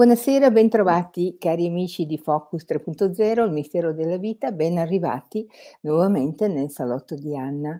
Buonasera, bentrovati cari amici di Focus 3.0, il mistero della vita, ben arrivati nuovamente nel salotto di Anna.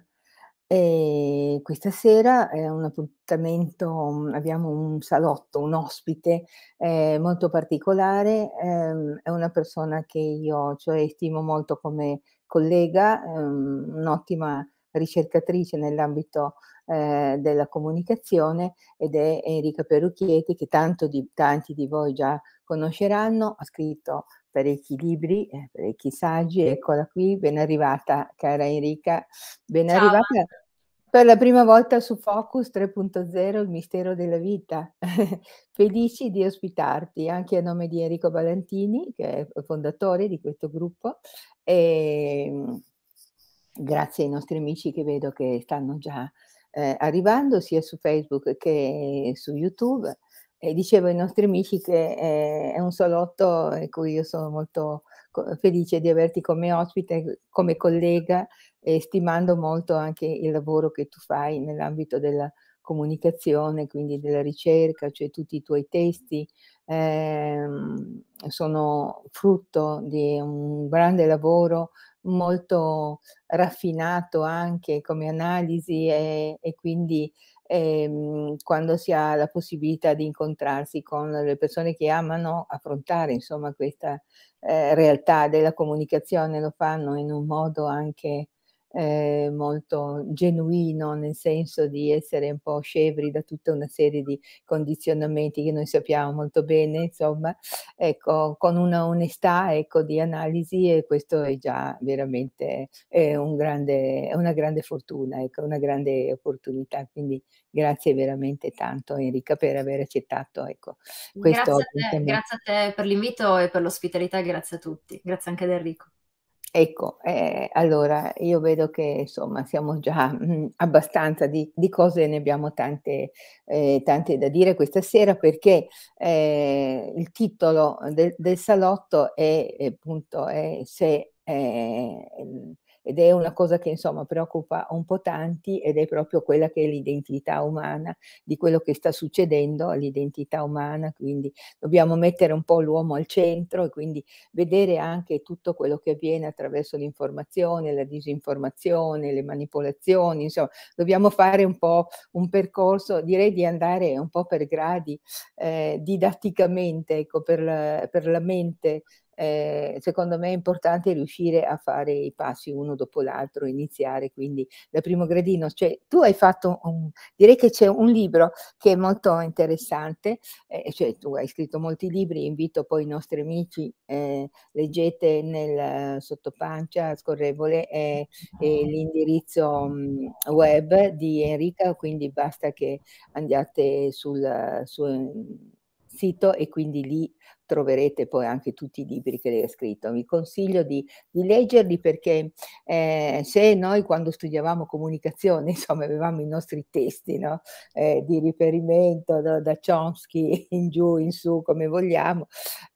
E eh, questa sera è un appuntamento, abbiamo un salotto, un ospite eh, molto particolare, eh, è una persona che io cioè, stimo molto come collega, eh, un'ottima ricercatrice nell'ambito eh, della comunicazione ed è Enrica Perucchietti che tanto di, tanti di voi già conosceranno, ha scritto parecchi libri, eh, parecchi saggi, eccola qui, ben arrivata cara Enrica, ben Ciao. arrivata per la prima volta su Focus 3.0 il mistero della vita. Felici di ospitarti anche a nome di Enrico Valentini, che è fondatore di questo gruppo. E ehm, grazie ai nostri amici che vedo che stanno già eh, arrivando sia su Facebook che su YouTube. E dicevo ai nostri amici che eh, è un salotto in cui io sono molto co- felice di averti come ospite, come collega e stimando molto anche il lavoro che tu fai nell'ambito della comunicazione, quindi della ricerca, cioè tutti i tuoi testi eh, sono frutto di un grande lavoro molto raffinato anche come analisi e, e quindi ehm, quando si ha la possibilità di incontrarsi con le persone che amano affrontare insomma questa eh, realtà della comunicazione lo fanno in un modo anche eh, molto genuino, nel senso di essere un po' scevri da tutta una serie di condizionamenti che noi sappiamo molto bene, insomma, ecco, con una onestà ecco, di analisi e questo è già veramente eh, un grande, una grande fortuna, ecco, una grande opportunità. Quindi grazie veramente tanto Enrica per aver accettato ecco, questo. Grazie a te, grazie a te per l'invito e per l'ospitalità, grazie a tutti, grazie anche ad Enrico. Ecco, eh, allora io vedo che insomma siamo già mh, mm, abbastanza di, di, cose, ne abbiamo tante, eh, tante da dire questa sera perché eh, il titolo del, del salotto è appunto è se eh, ed è una cosa che insomma preoccupa un po' tanti ed è proprio quella che è l'identità umana, di quello che sta succedendo all'identità umana, quindi dobbiamo mettere un po' l'uomo al centro e quindi vedere anche tutto quello che avviene attraverso l'informazione, la disinformazione, le manipolazioni, insomma dobbiamo fare un po' un percorso, direi di andare un po' per gradi eh, didatticamente, ecco, per la, per la mente eh, secondo me è importante riuscire a fare i passi uno dopo l'altro, iniziare quindi dal primo gradino. Cioè, tu hai fatto, un, direi che c'è un libro che è molto interessante, eh, cioè, tu hai scritto molti libri, invito poi i nostri amici, eh, leggete nel sottopancia scorrevole eh, l'indirizzo mh, mm, web di Enrica, quindi basta che andiate sul suo mm, sito e quindi lì troverete poi anche tutti i libri che lei ha scritto. Vi consiglio di, di leggerli perché eh, se noi quando studiavamo comunicazione, insomma, avevamo i nostri testi no? eh, di riferimento da, da Chomsky in giù, in su, come vogliamo,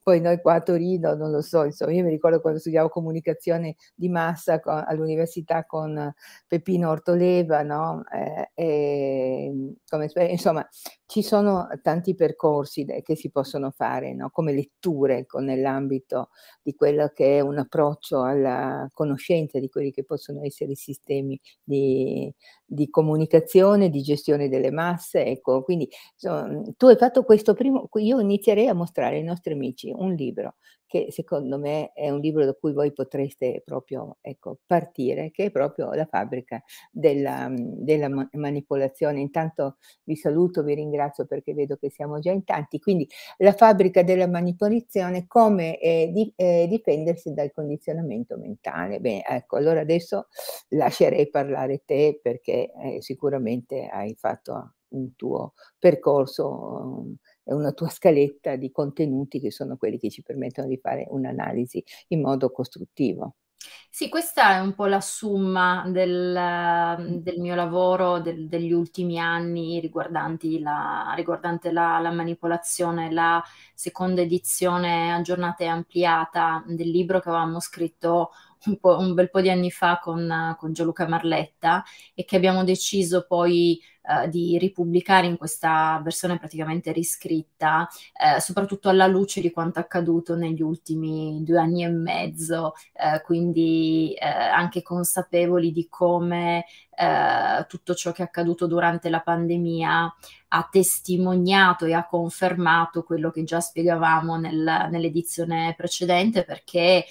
poi noi qua a Torino, non lo so, insomma, io mi ricordo quando studiavo comunicazione di massa con, all'università con Peppino Ortoleva, no? eh, e, come, insomma, ci sono tanti percorsi che si possono fare no? come letture nell'ambito di quello che è un approccio alla conoscenza di quelli che possono essere i sistemi di, di comunicazione, di gestione delle masse. Ecco, quindi insomma, mhmm, tu hai fatto questo primo, io inizierei a mostrare ai nostri amici un libro che secondo me è un libro da cui voi potreste proprio ecco, partire, che è proprio la fabbrica della, mhmm, della manipolazione. Intanto vi saluto, vi ringrazio perché vedo che siamo già in tanti. Quindi la fabbrica della manipolazione, come eh, di, eh, difendersi dal condizionamento mentale. Beh, ecco, allora adesso lascerei parlare te perché eh, sicuramente hai fatto un tuo percorso. Um, una tua scaletta di contenuti che sono quelli che ci permettono di fare un'analisi in modo costruttivo. Sì, questa è un po' la summa del, mm, del, mio lavoro del, degli ultimi anni riguardanti la, riguardante la, la, manipolazione, la seconda edizione aggiornata e ampliata del libro che avevamo scritto un, un bel po' di anni fa con, con Gianluca Marletta e che abbiamo deciso poi eh, di ripubblicare in questa versione praticamente riscritta, eh, soprattutto alla luce di quanto accaduto negli ultimi due anni e mezzo, eh, quindi eh, anche consapevoli di come eh, tutto ciò che è accaduto durante la pandemia ha testimoniato e ha confermato quello che già spiegavamo nel, nell'edizione precedente, perché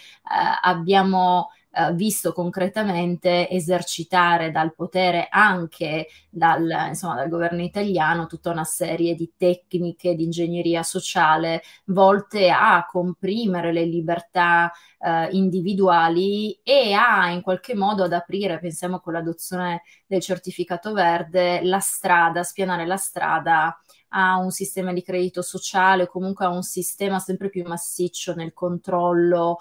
abbiamo eh, visto concretamente esercitare dal potere anche dal, insomma, dal governo italiano tutta una serie di tecniche di ingegneria sociale volte a comprimere le libertà eh, individuali e a in qualche modo ad aprire, pensiamo con l'adozione del certificato verde, la strada, spianare la strada a un sistema di credito sociale, o comunque a un sistema sempre più massiccio nel controllo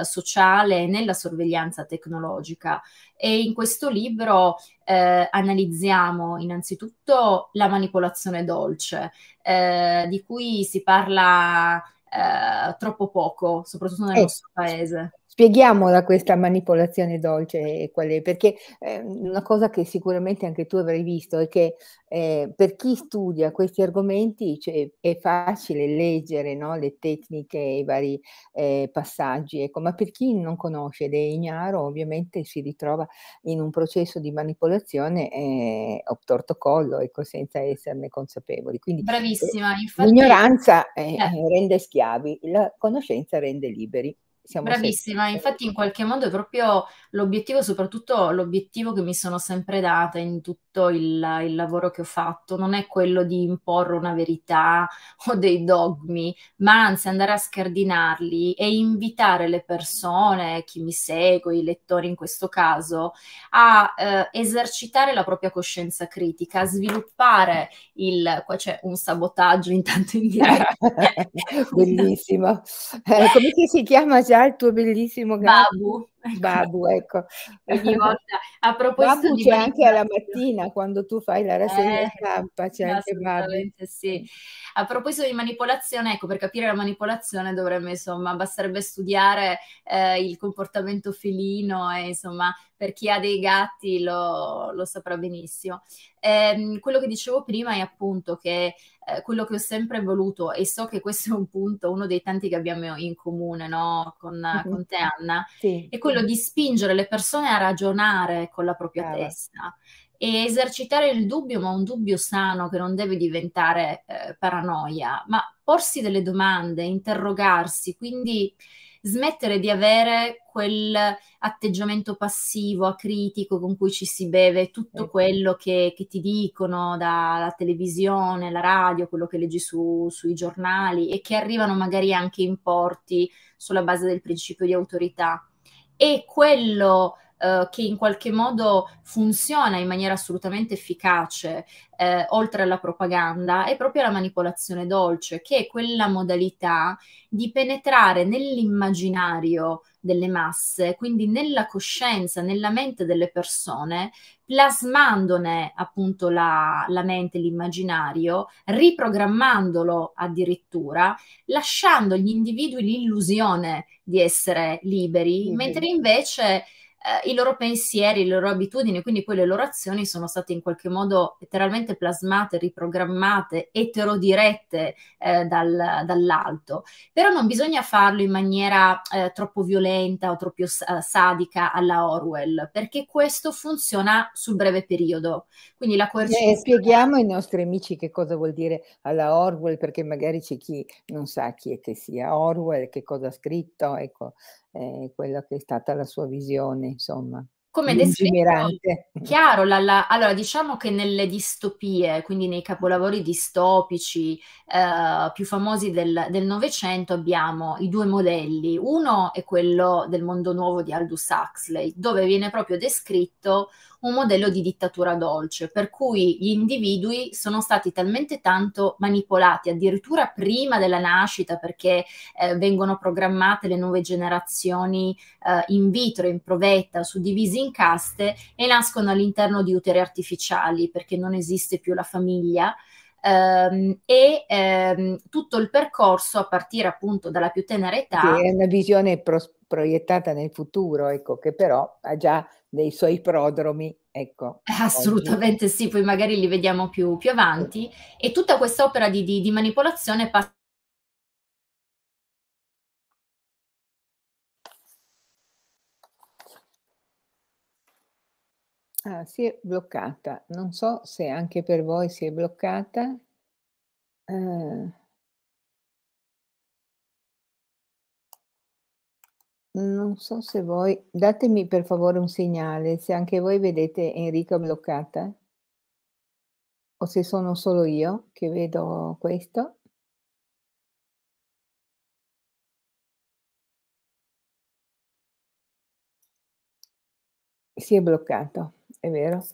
eh, sociale e nella sorveglianza tecnologica. E in questo libro eh, analizziamo innanzitutto la manipolazione dolce, eh, di cui si parla eh, troppo poco, soprattutto nel eh, nostro paese. Spieghiamola questa manipolazione dolce, qual perché eh, una cosa che sicuramente anche tu avrai visto è che eh, per chi studia questi argomenti cioè, è facile leggere no? le tecniche, i vari eh, passaggi, ecco, ma per chi non conosce ed è ignaro ovviamente si ritrova in un processo di manipolazione eh, obtorto collo, ecco, senza esserne consapevoli. Quindi, Bravissima, infatti. L'ignoranza rende schiavo schiavi, la conoscenza rende liberi siamo Bravissima, sempre. infatti in qualche modo è proprio l'obiettivo, soprattutto l'obiettivo che mi sono sempre data in tutto il, il, lavoro che ho fatto, non è quello di imporre una verità o dei dogmi, ma anzi andare a scardinarli e invitare le persone, chi mi segue, i lettori in questo caso, a eh, esercitare la propria coscienza critica, a sviluppare il... qua c'è un sabotaggio intanto in diretta. Bellissimo. Eh, come si chiama già? già il tuo bellissimo gatto. Babu. Ecco. Babu, ecco. Ogni volta. A proposito Babu c'è anche alla mattina quando tu fai la rassegna eh, c'è anche Babu. Sì. A proposito di manipolazione, ecco, per capire la manipolazione dovremmo, insomma, basterebbe studiare eh, il comportamento felino e, insomma, per chi ha dei gatti lo, lo saprà benissimo. Eh, quello che dicevo prima è appunto che eh, quello che ho sempre voluto, e so che questo è un punto, uno dei tanti che abbiamo in comune no? con, mm-hmm. con, te Anna, sì. è quello di spingere le persone a ragionare con la propria eh. testa e esercitare il dubbio, ma un dubbio sano che non deve diventare eh, paranoia, ma porsi delle domande, interrogarsi, quindi smettere di avere quell'atteggiamento passivo, acritico con cui ci si beve tutto ecco. quello che, che ti dicono dalla televisione, la radio, quello che leggi su, sui giornali e che arrivano magari anche in porti sulla base del principio di autorità. E quello eh, che in qualche modo funziona in maniera assolutamente efficace, eh, oltre alla propaganda, è proprio la manipolazione dolce, che è quella modalità di penetrare nell'immaginario delle masse, quindi nella coscienza, nella mente delle persone, plasmandone appunto la, la mente, l'immaginario, riprogrammandolo addirittura, lasciando agli individui l'illusione di essere liberi, mm-hmm. mentre invece eh, i loro pensieri, le loro abitudini, quindi poi le loro azioni sono state in qualche modo letteralmente plasmate, riprogrammate, eterodirette eh, dal, dall'alto. Però non bisogna farlo in maniera eh, troppo violenta o troppo eh, sadica alla Orwell, perché questo funziona sul breve periodo. Quindi la eh, coercizione... Eh, spieghiamo ai nostri amici che cosa vuol dire alla Orwell, perché magari c'è chi non sa chi è che sia Orwell, che cosa ha scritto, ecco eh, quella che è stata la sua visione, insomma come descritto chiaro la, la, allora diciamo che nelle distopie quindi nei capolavori distopici eh, più famosi del novecento abbiamo i due modelli uno è quello del mondo nuovo di Aldous Huxley dove viene proprio descritto un modello di dittatura dolce per cui gli individui sono stati talmente tanto manipolati addirittura prima della nascita perché eh, vengono programmate le nuove generazioni eh, in vitro in provetta suddivisi in in caste e nascono all'interno di uteri artificiali perché non esiste più la famiglia. Um, e um, tutto il percorso a partire appunto dalla più tenera età. Che è una visione pro- proiettata nel futuro, ecco, che però ha già dei suoi prodromi. Ecco, Assolutamente oggi. sì, poi magari li vediamo più, più avanti. E tutta quest'opera di, di, di manipolazione passa Ah, si è bloccata. Non so se anche per voi si è bloccata. Eh, non so se voi... Datemi per favore un segnale se anche voi vedete Enrico bloccata o se sono solo io che vedo questo. Si è bloccato è vero.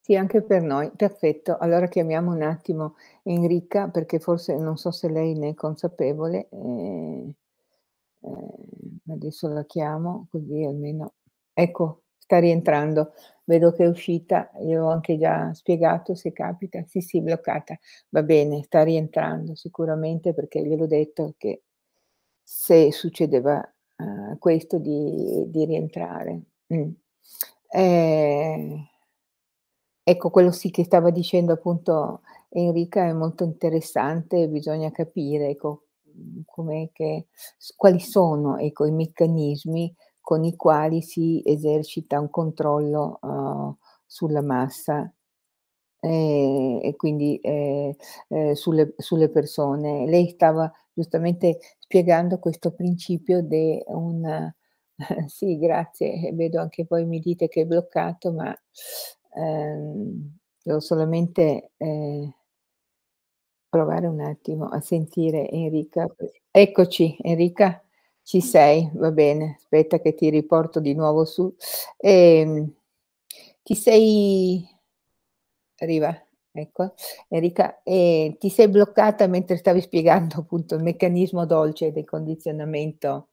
Sì, anche per noi. Perfetto. Allora chiamiamo un attimo Enrica perché forse non so se lei ne è consapevole. Eh, eh, adesso la chiamo così almeno. Ecco, sta rientrando. Vedo che è uscita, io ho anche già spiegato se capita. Sì, sì, bloccata. Va bene, sta rientrando sicuramente perché gliel'ho detto che se succedeva uh, questo di, di rientrare. Mm. Eh, ecco quello sì che stava dicendo appunto Enrica è molto interessante, bisogna capire ecco, mhmm, che, quali sono ecco, i meccanismi con i quali si esercita un controllo uh, sulla massa eh, e quindi eh, eh, sulle, sulle, persone. Lei stava giustamente spiegando questo principio di una sì, grazie. Vedo anche voi mi dite che è bloccato, ma ehm, devo solamente eh, provare un attimo a sentire Enrica. Eccoci, Enrica, ci sei, va bene. Aspetta che ti riporto di nuovo su. E, ehm, ti sei... Arriva, Ecco, Enrica, eh, ti sei bloccata mentre stavi spiegando appunto il meccanismo dolce del condizionamento.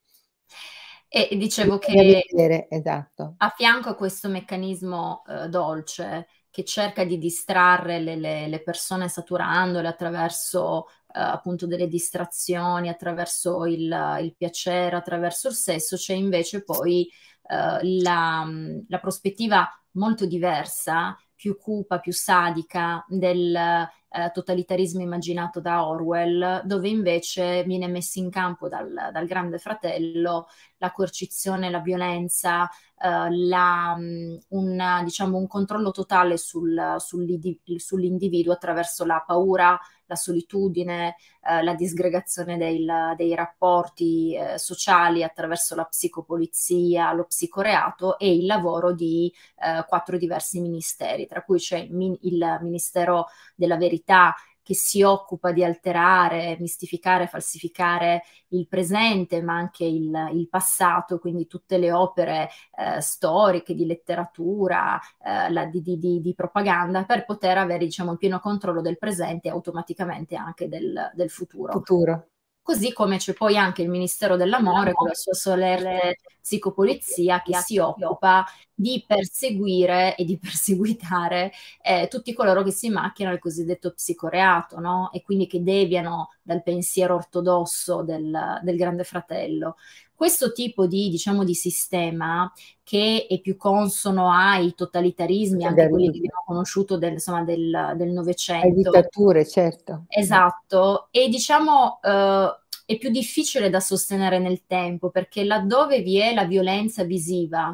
E dicevo che vedere, esatto. a fianco a questo meccanismo eh, dolce che cerca di distrarre le, le, le persone saturandole attraverso eh, appunto delle distrazioni, attraverso il, il, piacere, attraverso il sesso, c'è invece poi eh, la, la prospettiva molto diversa più cupa, più sadica del eh, totalitarismo immaginato da Orwell, dove invece viene messa in campo dal, dal grande fratello la coercizione, la violenza, eh, la, mm, un, diciamo, un, controllo totale sul, sull'individuo attraverso la paura, la solitudine, eh, la disgregazione del, dei rapporti eh, sociali attraverso la psicopolizia, lo psicoreato e il lavoro di eh, quattro diversi ministeri, tra cui c'è il, il Ministero della Verità che si occupa di alterare, mistificare, falsificare il presente, ma anche il, il passato, quindi tutte le opere eh, storiche, di letteratura, eh, la, di, di, di, propaganda, per poter avere diciamo, il pieno controllo del presente e automaticamente anche del, del futuro. futuro. Così come c'è poi anche il Ministero dell'Amore con la sua solerte psicopolizia che si occupa di perseguire e di perseguitare eh, tutti coloro che si macchiano il cosiddetto psicoreato, no? E quindi che deviano dal pensiero ortodosso del, del Grande Fratello. Questo tipo di, diciamo, di sistema che è più consono ai totalitarismi, anche quelli che abbiamo conosciuto del, insomma, del, Novecento. Le dittature, certo. Esatto, e diciamo... Eh, è più difficile da sostenere nel tempo perché laddove vi è la violenza visiva,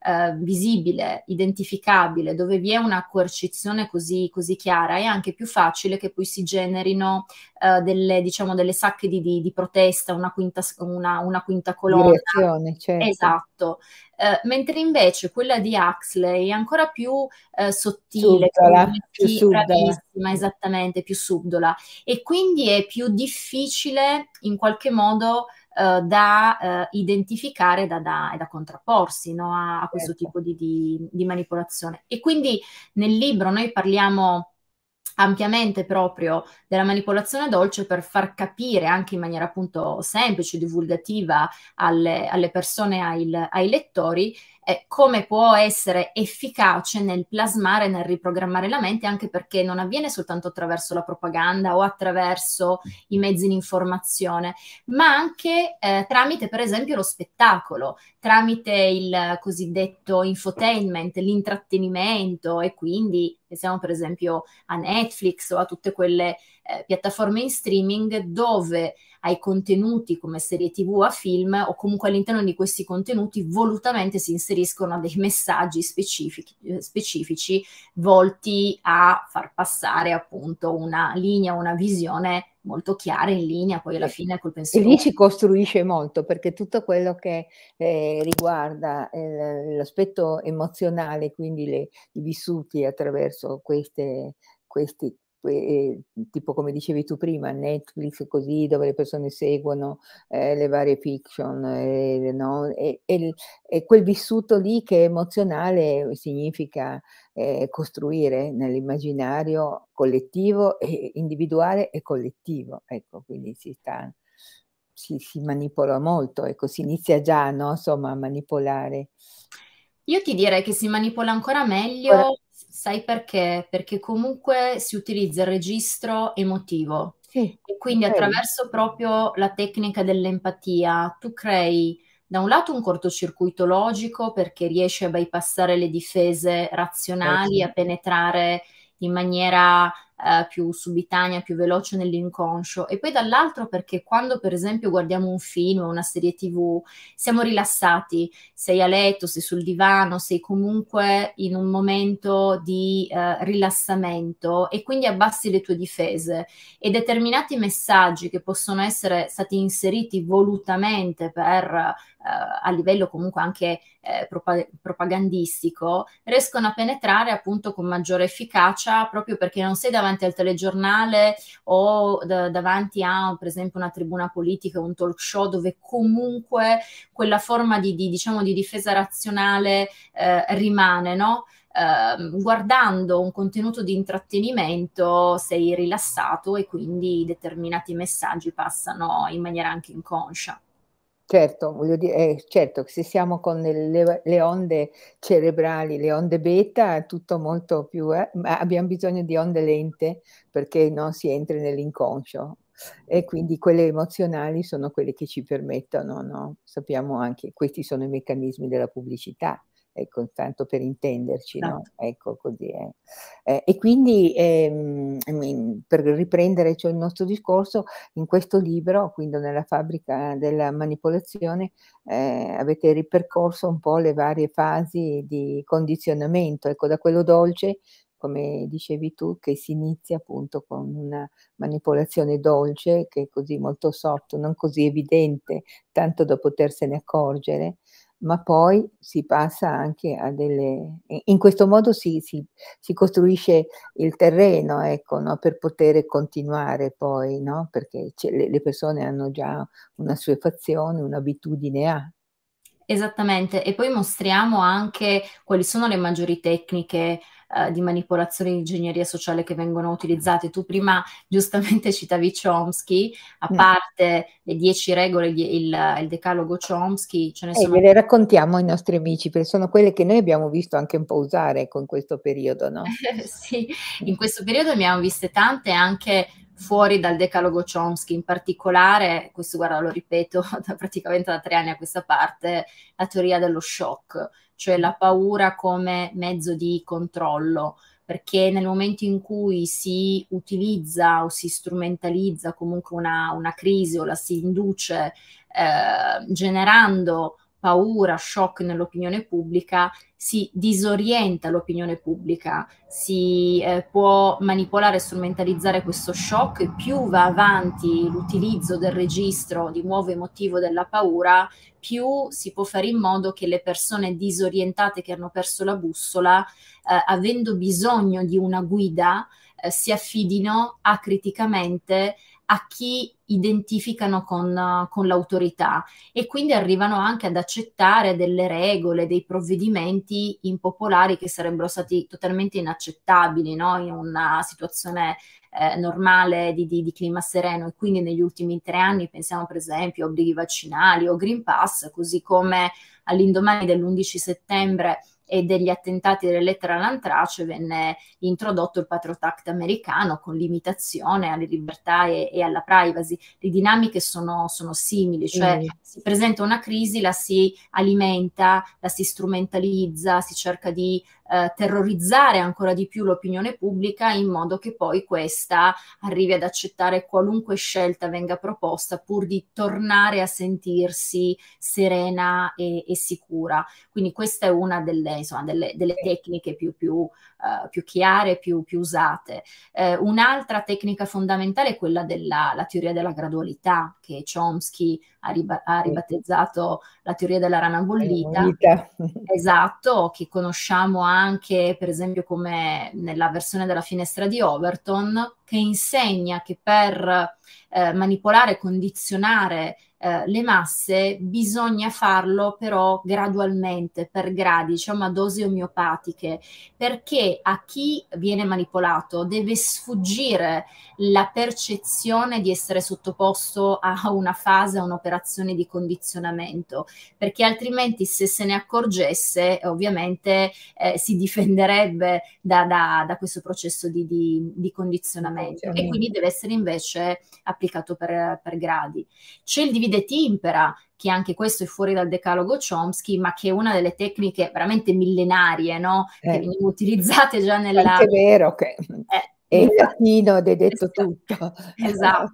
eh, visibile, identificabile, dove vi è una coercizione così, così, chiara, è anche più facile che poi si generino eh, delle, diciamo, delle, sacche di, di, di, protesta, una quinta, una, una quinta colonna. Certo. Esatto. Eh, mentre invece quella di Huxley è ancora più eh, sottile, subdola, più, più bravissima, esattamente, più subdola e quindi è più difficile in qualche modo eh, da eh, identificare e da, da, da, contrapporsi no? a, a, questo certo. tipo di, di, di manipolazione. E quindi nel libro noi parliamo ampiamente proprio della manipolazione dolce per far capire anche in maniera appunto semplice, divulgativa alle, alle persone, ai, ai lettori, eh, come può essere efficace nel plasmare, nel riprogrammare la mente, anche perché non avviene soltanto attraverso la propaganda o attraverso i mezzi di informazione, ma anche eh, tramite, per esempio, lo spettacolo, tramite il cosiddetto infotainment, l'intrattenimento e quindi pensiamo per esempio a Netflix o a tutte quelle eh, piattaforme in streaming dove ai contenuti come serie tv a film o comunque all'interno di questi contenuti volutamente si inseriscono dei messaggi specifici, eh, specifici volti a far passare appunto una linea, una visione molto chiara in linea poi alla fine col pensiero. E lì si costruisce molto perché tutto quello che eh, riguarda eh, l'aspetto emozionale, quindi le, i vissuti attraverso queste, questi eh, tipo come dicevi tu prima, Netflix così, dove le persone seguono eh, le varie fiction, eh, no? e, e, e, quel vissuto lì che è emozionale significa eh, costruire nell'immaginario collettivo, e individuale e collettivo, ecco, quindi si sta... Si, si manipola molto, ecco, si inizia già no? Insomma, a manipolare. Io ti direi che si manipola ancora meglio Sai perché? Perché comunque si utilizza il registro emotivo. Sì. E quindi okay. attraverso proprio la tecnica dell'empatia tu crei da un lato un cortocircuito logico perché riesci a bypassare le difese razionali, okay. Certo. a penetrare in maniera eh, più subitanea, più veloce nell'inconscio e poi dall'altro perché quando per esempio guardiamo un film o una serie tv siamo rilassati, sei a letto, sei sul divano, sei comunque in un momento di eh, rilassamento e quindi abbassi le tue difese e determinati messaggi che possono essere stati inseriti volutamente per eh, a livello comunque anche eh, propagandistico, riescono a penetrare appunto con maggiore efficacia proprio perché non sei davanti davanti al telegiornale o da, davanti a per esempio una tribuna politica, un talk show dove comunque quella forma di, di, diciamo, di difesa razionale eh, rimane, no? Ehm, guardando un contenuto di intrattenimento sei rilassato e quindi determinati messaggi passano in maniera anche inconscia. Certo, voglio dire, eh, certo, se siamo con le, le, onde cerebrali, le onde beta, è tutto molto più, eh, ma abbiamo bisogno di onde lente perché non si entra nell'inconscio e quindi quelle emozionali sono quelle che ci permettono, no? sappiamo anche, questi sono i meccanismi della pubblicità, ecco, tanto per intenderci, no? Esatto. Ecco, così eh. Eh, e quindi ehm, per riprendere cioè, il nostro discorso, in questo libro, quindi nella fabbrica della manipolazione, eh, avete ripercorso un po' le varie fasi di condizionamento, ecco, da quello dolce come dicevi tu, che si inizia appunto con una manipolazione dolce, che è così molto sotto, non così evidente, tanto da potersene accorgere, ma poi si passa anche a delle... In questo modo si, si, si costruisce il terreno ecco, no? per poter continuare poi, no? perché le, persone hanno già una sua fazione, un'abitudine a. Esattamente, e poi mostriamo anche quali sono le maggiori tecniche eh, di manipolazione di ingegneria sociale che vengono utilizzate. Tu prima giustamente citavi Chomsky, a mm. parte le dieci regole, il, il, il decalogo Chomsky, ce ne eh, sono... E eh, le raccontiamo ai nostri amici, perché sono quelle che noi abbiamo visto anche un po' usare con questo periodo, no? sì, in questo periodo ne abbiamo viste tante anche fuori dal decalogo Chomsky, in particolare, questo guarda lo ripeto da praticamente da tre anni a questa parte, la teoria dello shock, cioè la paura come mezzo di controllo, perché nel momento in cui si utilizza o si strumentalizza comunque una, una crisi o la si induce eh, generando paura, shock nell'opinione pubblica, si disorienta l'opinione pubblica, si eh, può manipolare e strumentalizzare questo shock più va avanti l'utilizzo del registro di nuovo emotivo della paura, più si può fare in modo che le persone disorientate che hanno perso la bussola, eh, avendo bisogno di una guida, eh, si affidino acriticamente a chi identificano con, con, l'autorità e quindi arrivano anche ad accettare delle regole, dei provvedimenti impopolari che sarebbero stati totalmente inaccettabili no? in una situazione eh, normale di, di, di, clima sereno e quindi negli ultimi tre anni pensiamo per esempio a obblighi vaccinali o Green Pass, così come all'indomani dell'11 settembre e degli attentati delle lettere all'antrace venne introdotto il Patriot Act americano con limitazione alle libertà e, e alla privacy. Le dinamiche sono, sono simili, cioè mm. si presenta una crisi, la si alimenta, la si strumentalizza, si cerca di eh, terrorizzare ancora di più l'opinione pubblica in modo che poi questa arrivi ad accettare qualunque scelta venga proposta pur di tornare a sentirsi serena e, e sicura. Quindi questa è una delle, insomma, delle, delle tecniche più, più, uh, più, chiare, più, più usate. Eh, un'altra tecnica fondamentale è quella della teoria della gradualità che Chomsky ha, riba- ha ribattezzato la teoria della rana bollita. Esatto, che conosciamo anche anche, per esempio, come nella versione della finestra di Overton, che insegna che per eh, manipolare e condizionare eh, le masse bisogna farlo però gradualmente, per gradi, diciamo cioè a dosi omeopatiche, perché a chi viene manipolato deve sfuggire la percezione di essere sottoposto a una fase, a un'operazione di condizionamento, perché altrimenti se se ne accorgesse ovviamente eh, si difenderebbe da, da, da, questo processo di, di, di condizionamento e quindi deve essere invece applicato per, per gradi. C'è il de timpera, che anche questo è fuori dal decalogo Chomsky, ma che è una delle tecniche veramente millenarie, no? Eh, che venivano utilizzate già nella... È vero che... Eh, e il latino ed è detto esatto, tutto. Esatto,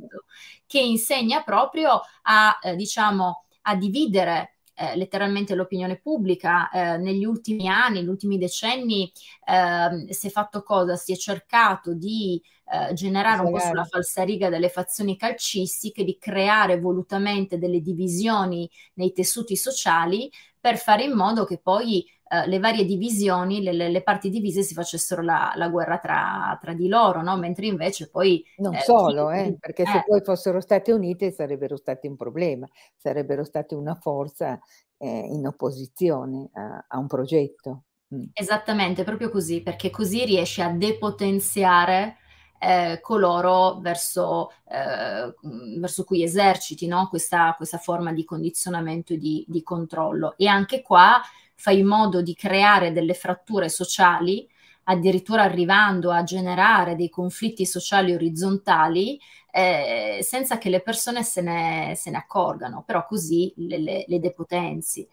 che insegna proprio a, eh, diciamo, a dividere eh, letteralmente l'opinione pubblica eh, negli ultimi anni, negli ultimi decenni eh, si è fatto cosa? Si è cercato di eh, generare un po' sulla falsariga delle fazioni calcistiche, di creare volutamente delle divisioni nei tessuti sociali per fare in modo che poi eh, le varie divisioni, le, le, parti divise si facessero la, la guerra tra, tra, di loro, no? mentre invece poi... Non eh, solo, chi, eh, perché se eh. poi fossero state unite sarebbero state un problema, sarebbero state una forza eh, in opposizione a, a un progetto. Mm. Esattamente, proprio così, perché così riesce a depotenziare eh, coloro verso, eh, verso, cui eserciti no? questa, questa, forma di condizionamento e di, di, controllo. E anche qua fai in modo di creare delle fratture sociali addirittura arrivando a generare dei conflitti sociali orizzontali eh, senza che le persone se ne, se ne accorgano, però così le, le, le depotenzi.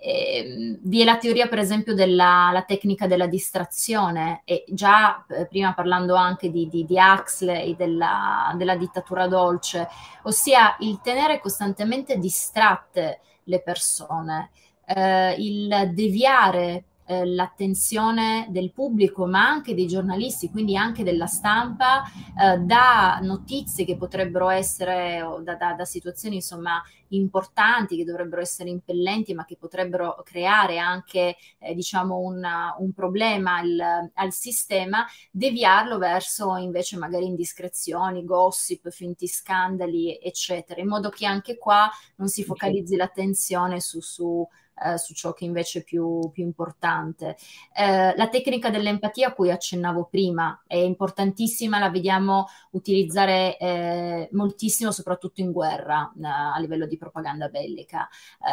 Ehm, vi è la teoria per esempio della tecnica della distrazione e già eh, prima parlando anche di, di, di Huxley della, della dittatura dolce, ossia il tenere costantemente distratte le persone, eh, il deviare eh, l'attenzione del pubblico ma anche dei giornalisti, quindi anche della stampa, eh, da notizie che potrebbero essere, da, da, da situazioni insomma importanti che dovrebbero essere impellenti ma che potrebbero creare anche eh, diciamo una, un problema al, al, sistema, deviarlo verso invece magari indiscrezioni, gossip, finti scandali eccetera, in modo che anche qua non si focalizzi l'attenzione su, su eh, su ciò che invece è più, più importante. Eh, la tecnica dell'empatia a cui accennavo prima è importantissima, la vediamo utilizzare eh, moltissimo soprattutto in guerra eh, a livello di propaganda bellica,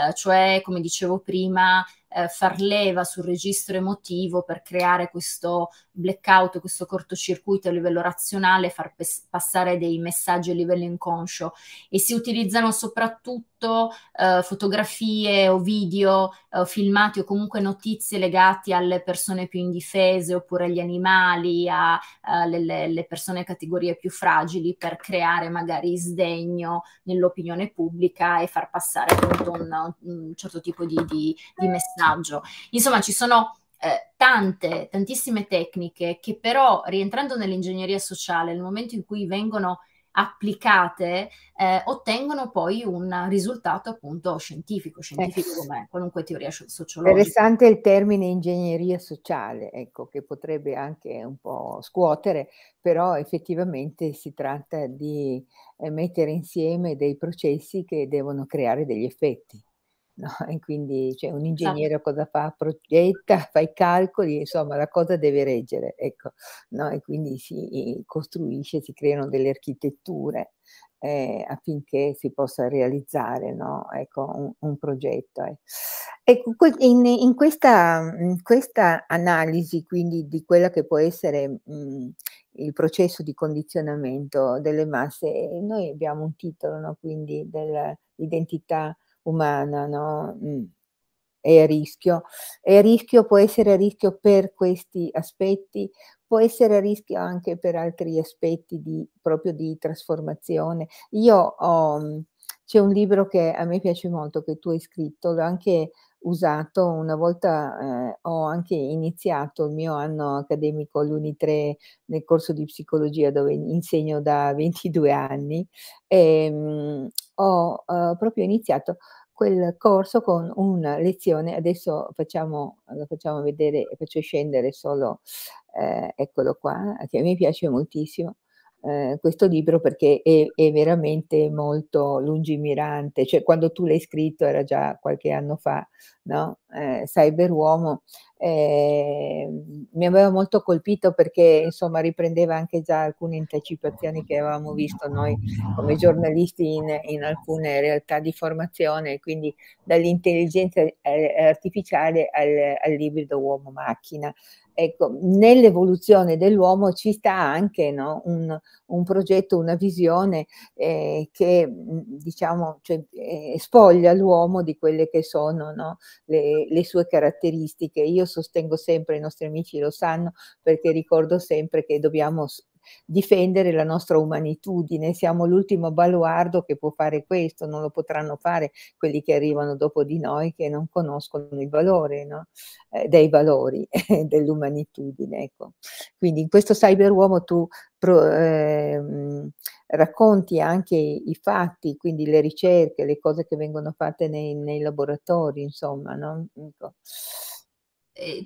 eh, cioè come dicevo prima eh, far leva sul registro emotivo per creare questo blackout, questo cortocircuito a livello razionale, far passare dei messaggi a livello inconscio e si utilizzano soprattutto eh, fotografie o video eh, filmati o comunque notizie legate alle persone più indifese oppure agli animali, alle persone categorie più fragili per creare magari sdegno nell'opinione pubblica e far passare appunto un, un certo tipo di, di, di messaggio messaggio. Insomma, ci sono eh, tante, tantissime tecniche che però rientrando nell'ingegneria sociale, nel momento in cui vengono applicate eh, ottengono poi un risultato appunto scientifico, eh. scientifico come qualunque teoria sociologica. Interessante il termine ingegneria sociale, ecco, che potrebbe anche un po' scuotere, però effettivamente si tratta di eh, mettere insieme dei processi che devono creare degli effetti. No? E quindi cioè, un ingegnere esatto. cosa fa? Progetta, fa i calcoli, insomma la cosa deve reggere, ecco, no? e quindi si costruisce, si creano delle architetture eh, affinché si possa realizzare no? ecco, un, un, progetto. Eh. Ecco, in, in, questa, in, questa, analisi quindi di quello che può essere mh, mm, il processo di condizionamento delle masse, noi abbiamo un titolo, no? quindi dell'identità umana, no? Mm. È a rischio. È a rischio, può essere a rischio per questi aspetti, può essere a rischio anche per altri aspetti di, proprio di trasformazione. Io ho, mm, c'è un libro che a me piace molto, che tu hai scritto, l'ho anche usato una volta eh, ho anche iniziato il mio anno accademico all'Uni3 nel corso di psicologia dove insegno da 22 anni e, ehm, ho eh, proprio iniziato quel corso con una lezione, adesso facciamo, lo facciamo vedere, faccio scendere solo, eh, eccolo qua, che mi piace moltissimo. Eh, questo libro perché è, è, veramente molto lungimirante, cioè quando tu l'hai scritto era già qualche anno fa, no? eh, cyberuomo, eh, mi aveva molto colpito perché insomma riprendeva anche già alcune anticipazioni che avevamo visto noi come giornalisti in, in alcune realtà di formazione, quindi dall'intelligenza eh, artificiale al, all'ibrido uomo-macchina. Ecco, nell'evoluzione dell'uomo ci sta anche no? un, un, progetto, una visione eh, che diciamo cioè, eh, spoglia l'uomo di quelle che sono no? le, le sue caratteristiche. Io sostengo sempre, i nostri amici lo sanno, perché ricordo sempre che dobbiamo difendere la nostra umanitudine, siamo l'ultimo baluardo che può fare questo, non lo potranno fare quelli che arrivano dopo di noi che non conoscono il valore no? eh, dei valori eh, dell'umanitudine. Ecco. Quindi in questo cyberuomo tu pro, eh, racconti anche i fatti, quindi le ricerche, le cose che vengono fatte nei, nei laboratori, insomma. No?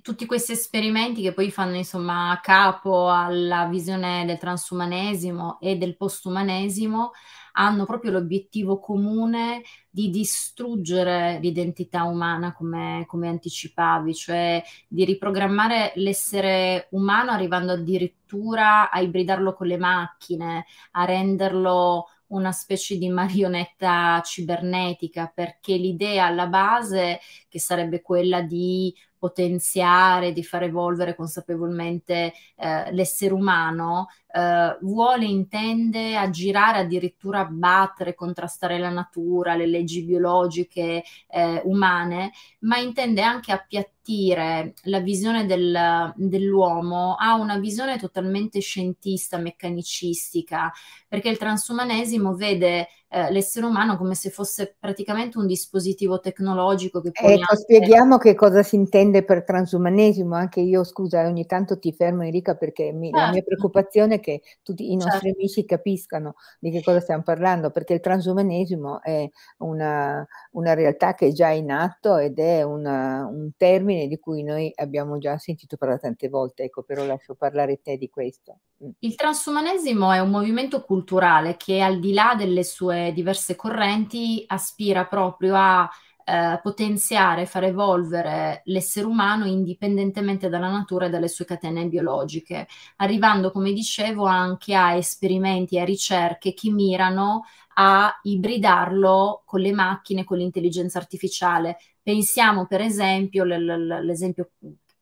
tutti questi esperimenti che poi fanno insomma capo alla visione del transumanesimo e del postumanesimo hanno proprio l'obiettivo comune di distruggere l'identità umana, come, come anticipavi, cioè di riprogrammare l'essere umano arrivando addirittura a ibridarlo con le macchine, a renderlo una specie di marionetta cibernetica, perché l'idea alla base, che sarebbe quella di potenziare, di far evolvere consapevolmente eh, l'essere umano, eh, vuole, intende aggirare, addirittura abbattere, contrastare la natura, le leggi biologiche eh, umane, ma intende anche appiattire la visione del, dell'uomo a una visione totalmente scientista, meccanicistica, perché il transumanesimo vede eh, l'essere umano come se fosse praticamente un dispositivo tecnologico. Che poi ecco, anche... spieghiamo che cosa si intende per transumanesimo. Anche io, scusa, ogni tanto ti fermo Enrica perché mi, certo. la mia certo. preoccupazione è che tutti i nostri certo. amici capiscano di che cosa stiamo parlando, perché il transumanesimo è una, una realtà che è già in atto ed è una, un termine di cui noi abbiamo già sentito parlare tante volte. Ecco, però lascio parlare te di questo il transumanesimo è un movimento culturale che al di là delle sue diverse correnti aspira proprio a eh, potenziare, far evolvere l'essere umano indipendentemente dalla natura e dalle sue catene biologiche, arrivando, come dicevo, anche a esperimenti e a ricerche che mirano a ibridarlo con le macchine, con l'intelligenza artificiale. Pensiamo, per esempio, l- l- l'esempio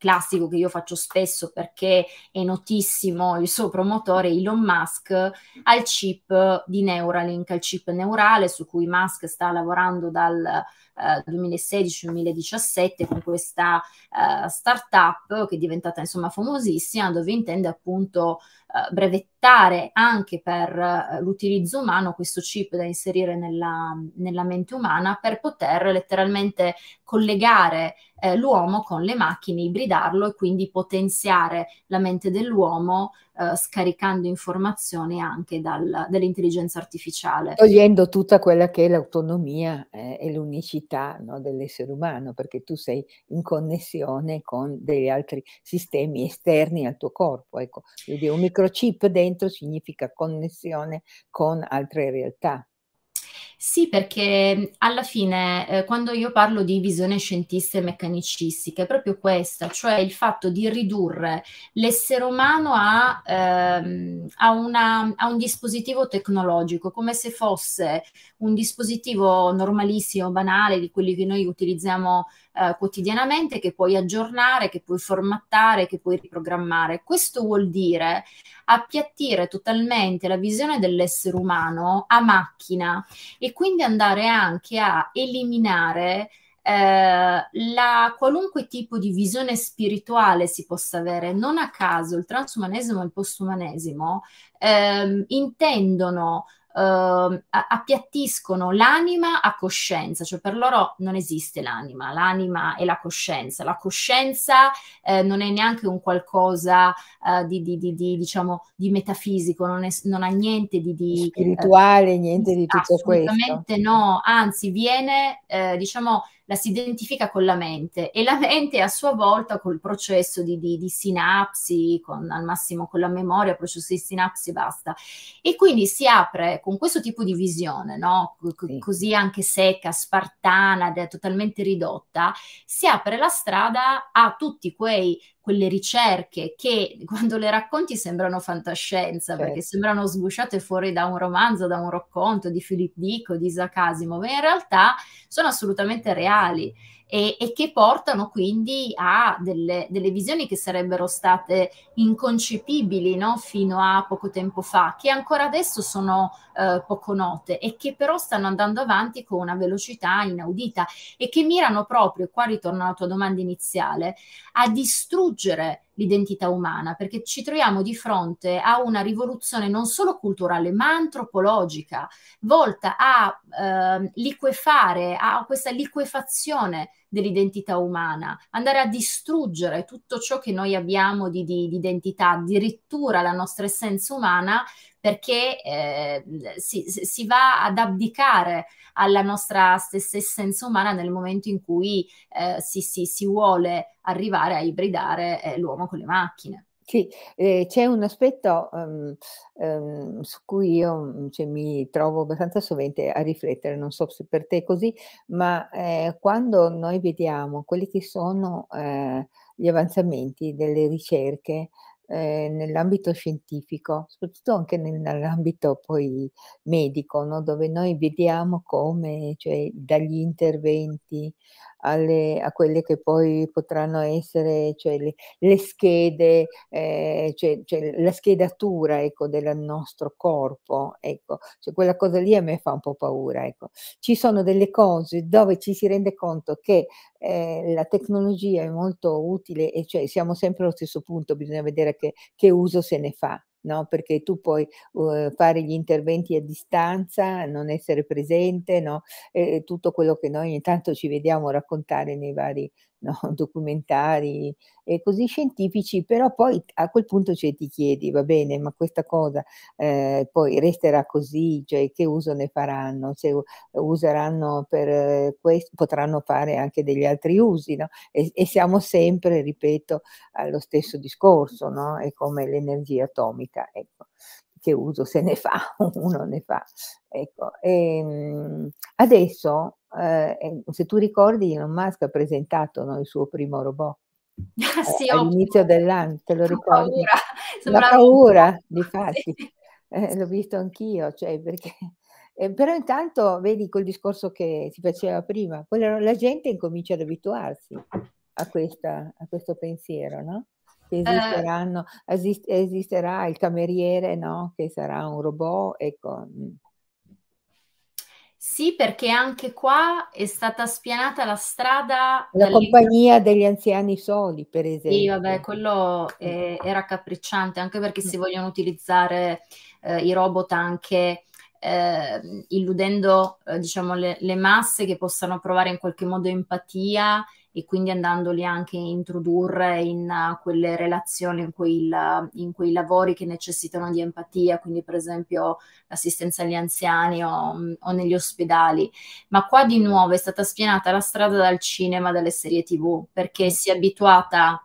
classico che io faccio spesso perché è notissimo il suo promotore Elon Musk al chip di Neuralink, al chip neurale su cui Musk sta lavorando dal eh, 2016-2017 con questa eh, startup che è diventata insomma famosissima dove intende appunto eh, brevettare progettare anche per eh, l'utilizzo umano questo chip da inserire nella, nella mente umana per poter letteralmente collegare eh, l'uomo con le macchine, ibridarlo e quindi potenziare la mente dell'uomo eh, scaricando informazioni anche dal, dall'intelligenza artificiale. Togliendo tutta quella che è l'autonomia eh, e l'unicità no, dell'essere umano, perché tu sei in connessione con degli altri sistemi esterni al tuo corpo. Ecco, quindi un microchip dentro collegamento significa connessione con altre realtà. Sì, perché mm, alla fine eh, quando io parlo di visione scientista e meccanicistica è proprio questa, cioè il fatto di ridurre l'essere umano a, ehm, a, una, a, un dispositivo tecnologico, come se fosse un dispositivo normalissimo, banale, di quelli che noi utilizziamo eh, quotidianamente, che puoi aggiornare, che puoi formattare, che puoi riprogrammare. Questo vuol dire appiattire totalmente la visione dell'essere umano a macchina e quindi andare anche a eliminare eh, la, qualunque tipo di visione spirituale si possa avere, non a caso il transumanesimo e il postumanesimo ehm, intendono eh, appiattiscono l'anima a coscienza, cioè per loro non esiste l'anima, l'anima è la coscienza, la coscienza eh, non è neanche un qualcosa eh, di, di, di, di, diciamo, di metafisico, non, è, non ha niente di... Eh, spirituale, niente di tutto questo. Assolutamente no, anzi viene, eh, diciamo, la si identifica con la mente e la mente a sua volta col processo di, di, di sinapsi, con, al massimo con la memoria, processo di sinapsi e basta. E quindi si apre con questo tipo di visione, no? C- sì. così anche secca, spartana, totalmente ridotta, si apre la strada a tutti quei quelle ricerche che quando le racconti sembrano fantascienza, certo. perché sembrano sgusciate fuori da un romanzo, da un racconto di Philip Dick o di Isaac Asimov, ma in realtà sono assolutamente reali e, e che portano quindi a delle, delle, visioni che sarebbero state inconcepibili no? fino a poco tempo fa, che ancora adesso sono eh, poco note e che però stanno andando avanti con una velocità inaudita e che mirano proprio, qua ritorno alla tua domanda iniziale, a distruggere l'identità umana, perché ci troviamo di fronte a una rivoluzione non solo culturale, ma antropologica, volta a eh, liquefare, a questa liquefazione dell'identità umana, andare a distruggere tutto ciò che noi abbiamo di, di, di identità, addirittura la nostra essenza umana, perché eh, si, si, va ad abdicare alla nostra stessa essenza umana nel momento in cui eh, si, si, si, vuole arrivare a ibridare eh, l'uomo con le macchine. Sì, ehm, c'è un aspetto, ehm, ehm, su cui io, cioè, mi trovo abbastanza sovente a riflettere, non so se per te è così, ma, ehm, quando noi vediamo quelli che sono, ehm, gli avanzamenti delle ricerche, ehm, nell'ambito scientifico, soprattutto anche nell'ambito poi medico, no, dove noi vediamo come, cioè dagli interventi alle, a quelle che poi potranno essere cioè, le, le, schede, eh, cioè, cioè, la schedatura ecco, del nostro corpo. Ecco. Cioè, quella cosa lì a me fa un po' paura. Ecco. Ci sono delle cose dove ci si rende conto che eh, la tecnologia è molto utile e cioè siamo sempre allo stesso punto, bisogna vedere che, che uso se ne fa no? perché tu puoi uh, fare gli interventi a distanza, non essere presente, no? E, tutto quello che noi ogni tanto ci vediamo raccontare nei vari no? documentari e così scientifici, però poi a quel punto cioè, ti chiedi, va bene, ma questa cosa eh, poi resterà così, cioè, che uso ne faranno? se useranno per eh, questo, potranno fare anche degli altri usi, no? e, e, siamo sempre, ripeto, allo stesso discorso, no? è come l'energia atomica. Ecco che uso se ne fa, uno ne fa. Ecco. E, ehm, adesso, eh, eh, se tu ricordi, Elon Musk ha presentato no, il suo primo robot. Eh, sì, eh, all'inizio dell'anno, te lo ricordi? Paura. La paura, di farti. Sì. Eh, l'ho visto anch'io, cioè perché... Eh, però intanto, vedi, quel discorso che si faceva prima, la gente incomincia ad abituarsi a, questa, a questo pensiero, no? Eh. esisteranno, esist- esisterà il cameriere, no? Che sarà un robot, ecco. Mm. Sì, perché anche qua è stata spianata la strada. La dalle... compagnia degli anziani soli, per esempio. Sì, vabbè, quello eh, era capricciante, anche perché mm. si vogliono utilizzare eh, i robot anche ehm, eh, illudendo, diciamo, le, le masse che possano provare in qualche modo empatia e quindi andandoli anche a introdurre in uh, quelle relazioni, in quei, la, eh, in quei, lavori che necessitano di empatia, quindi per esempio l'assistenza agli anziani o, mm, o negli ospedali. Ma qua di nuovo è stata spianata la strada dal cinema, dalle serie tv, perché si è abituata...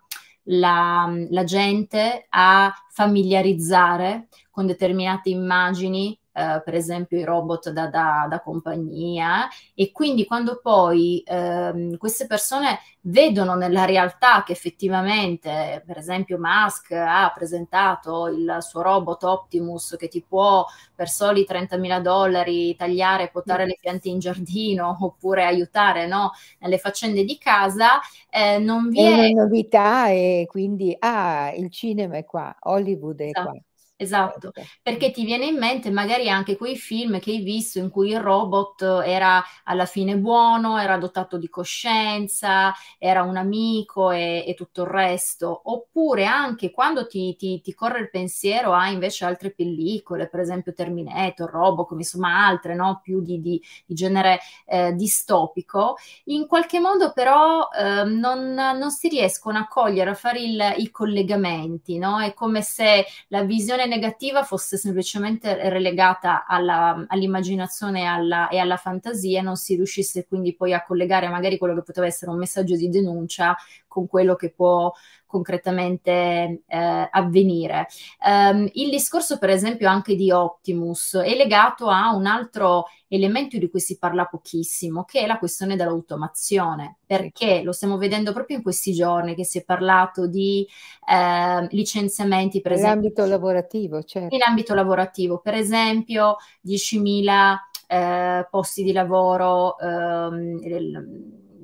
La, mm, la, gente a familiarizzare con determinate immagini eh, per esempio i robot da, da, da, compagnia e quindi quando poi ehm, queste persone vedono nella realtà che effettivamente, per esempio Musk ha presentato il suo robot Optimus che ti può per soli 30.000 dollari tagliare e potare le piante in giardino oppure aiutare no, nelle faccende di casa, eh, non vi è... è una novità e quindi ah, il cinema è qua, Hollywood è esatto. qua esatto, ecco. perché ti viene in mente magari anche quei film che hai visto in cui il robot era alla fine buono, era dotato di coscienza, era un amico e, e tutto il resto, oppure anche quando ti, ti, ti, corre il pensiero a invece altre pellicole, per esempio Terminator, Robocop, insomma altre, no? più di, di, di genere eh, distopico, in qualche modo però eh, non, non, si riescono a cogliere, a fare il, i collegamenti, no? è come se la visione negativa fosse semplicemente relegata all'immaginazione e, alla, e alla fantasia e non si riuscisse quindi poi a collegare magari quello che poteva essere un messaggio di denuncia con quello che può concretamente eh, avvenire. Um, il discorso, per esempio, anche di Optimus è legato a un altro elemento di cui si parla pochissimo, che è la questione dell'automazione perché lo stiamo vedendo proprio in questi giorni che si è parlato di eh, licenziamenti per esempio, in ambito lavorativo, certo. in ambito lavorativo, per esempio 10.000 eh, posti di lavoro, ehm,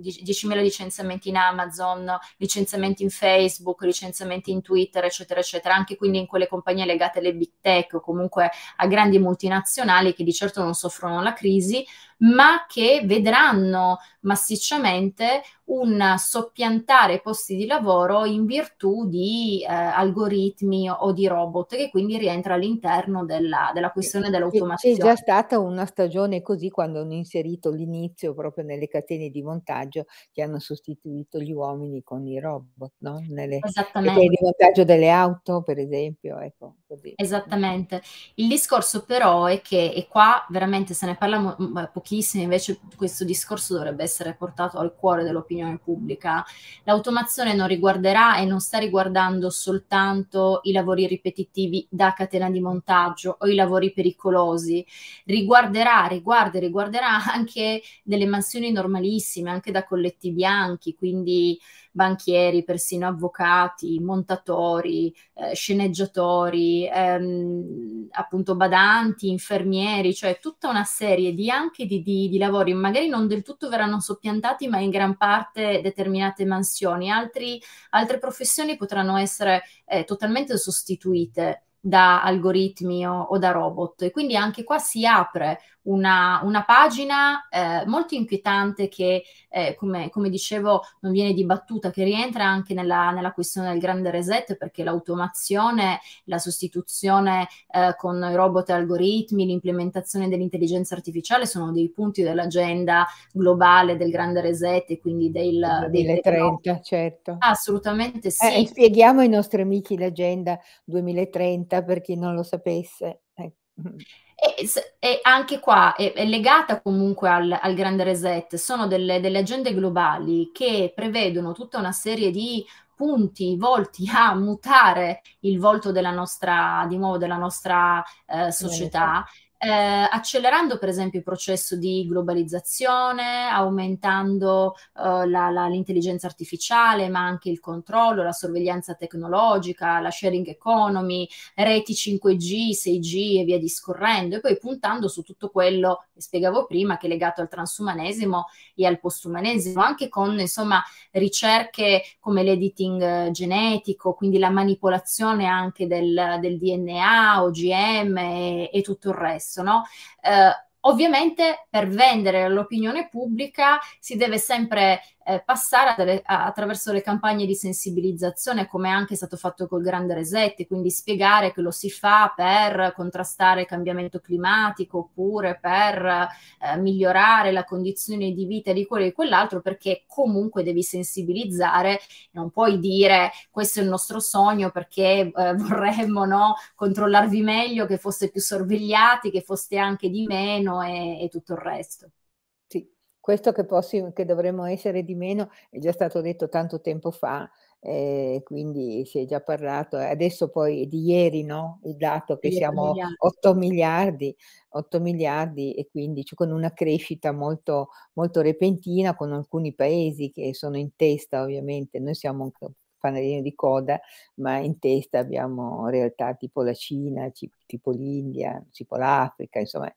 10.000 licenziamenti in Amazon, licenziamenti in Facebook, licenziamenti in Twitter, eccetera, eccetera, anche quindi in quelle compagnie legate alle big tech o comunque a grandi multinazionali che di certo non soffrono la crisi, ma che vedranno massicciamente un soppiantare posti di lavoro in virtù di eh, algoritmi o di robot, che quindi rientra all'interno della, della questione dell'automazione. C'è già stata una stagione così quando hanno inserito l'inizio proprio nelle catene di montaggio che hanno sostituito gli uomini con i robot, no? Nelle catene di montaggio delle auto, per esempio. Ecco, così. Esattamente. Il discorso però è che, e qua veramente se ne parla mo- pochissime, invece questo discorso dovrebbe essere portato al cuore dell'opinione pubblica. L'automazione non riguarderà e non sta riguardando soltanto i lavori ripetitivi da catena di montaggio o i lavori pericolosi, riguarderà, riguarda, riguarderà anche delle mansioni normalissime, anche da colletti bianchi, quindi banchieri, persino avvocati, montatori, eh, sceneggiatori, ehm, appunto badanti, infermieri, cioè tutta una serie di anche di, di, di lavori, magari non del tutto verranno soppiantati, ma in gran parte determinate mansioni, Altri, altre professioni potranno essere eh, totalmente sostituite da algoritmi o, o, da robot. E quindi anche qua si apre una, una pagina eh, molto inquietante che, eh, come, come, dicevo, non viene dibattuta, che rientra anche nella, nella questione del grande reset, perché l'automazione, la sostituzione eh, con robot e algoritmi, l'implementazione dell'intelligenza artificiale sono dei punti dell'agenda globale del grande reset e quindi del... 2030, del... certo. Assolutamente sì. Eh, eh, spieghiamo ai nostri amici l'agenda 2030 per chi non lo sapesse. Ecco. E, e, anche qua è, è legata comunque al, al, grande reset, sono delle, delle, agende globali che prevedono tutta una serie di punti volti a mutare il volto della nostra, di nuovo della nostra eh, società. Sì eh, accelerando per esempio il processo di globalizzazione, aumentando eh, la, la, l'intelligenza artificiale, ma anche il controllo, la sorveglianza tecnologica, la sharing economy, reti 5G, 6G e via discorrendo, e poi puntando su tutto quello che spiegavo prima, che è legato al transumanesimo e al postumanesimo, anche con insomma ricerche come l'editing eh, genetico, quindi la manipolazione anche del, del DNA, OGM e, e tutto il resto stesso, no? Eh, Ovviamente per vendere all'opinione pubblica si deve sempre eh, passare delle, attraverso le campagne di sensibilizzazione, come anche è stato fatto col Grande Reset, quindi spiegare che lo si fa per contrastare il cambiamento climatico oppure per eh, migliorare la condizione di vita di quello e quell'altro, perché comunque devi sensibilizzare, non puoi dire questo è il nostro sogno perché eh, vorremmo no, controllarvi meglio, che foste più sorvegliati, che foste anche di meno e, e tutto il resto. Questo che, possi- che dovremmo essere di meno è già stato detto tanto tempo fa, eh, quindi si è già parlato, adesso poi di ieri no? il dato che siamo miliardi. 8 miliardi, 8 miliardi e 15 con una crescita molto, molto repentina con alcuni paesi che sono in testa ovviamente, noi siamo fanalino di coda, ma in testa abbiamo realtà tipo la Cina, tipo l'India, tipo l'Africa, insomma.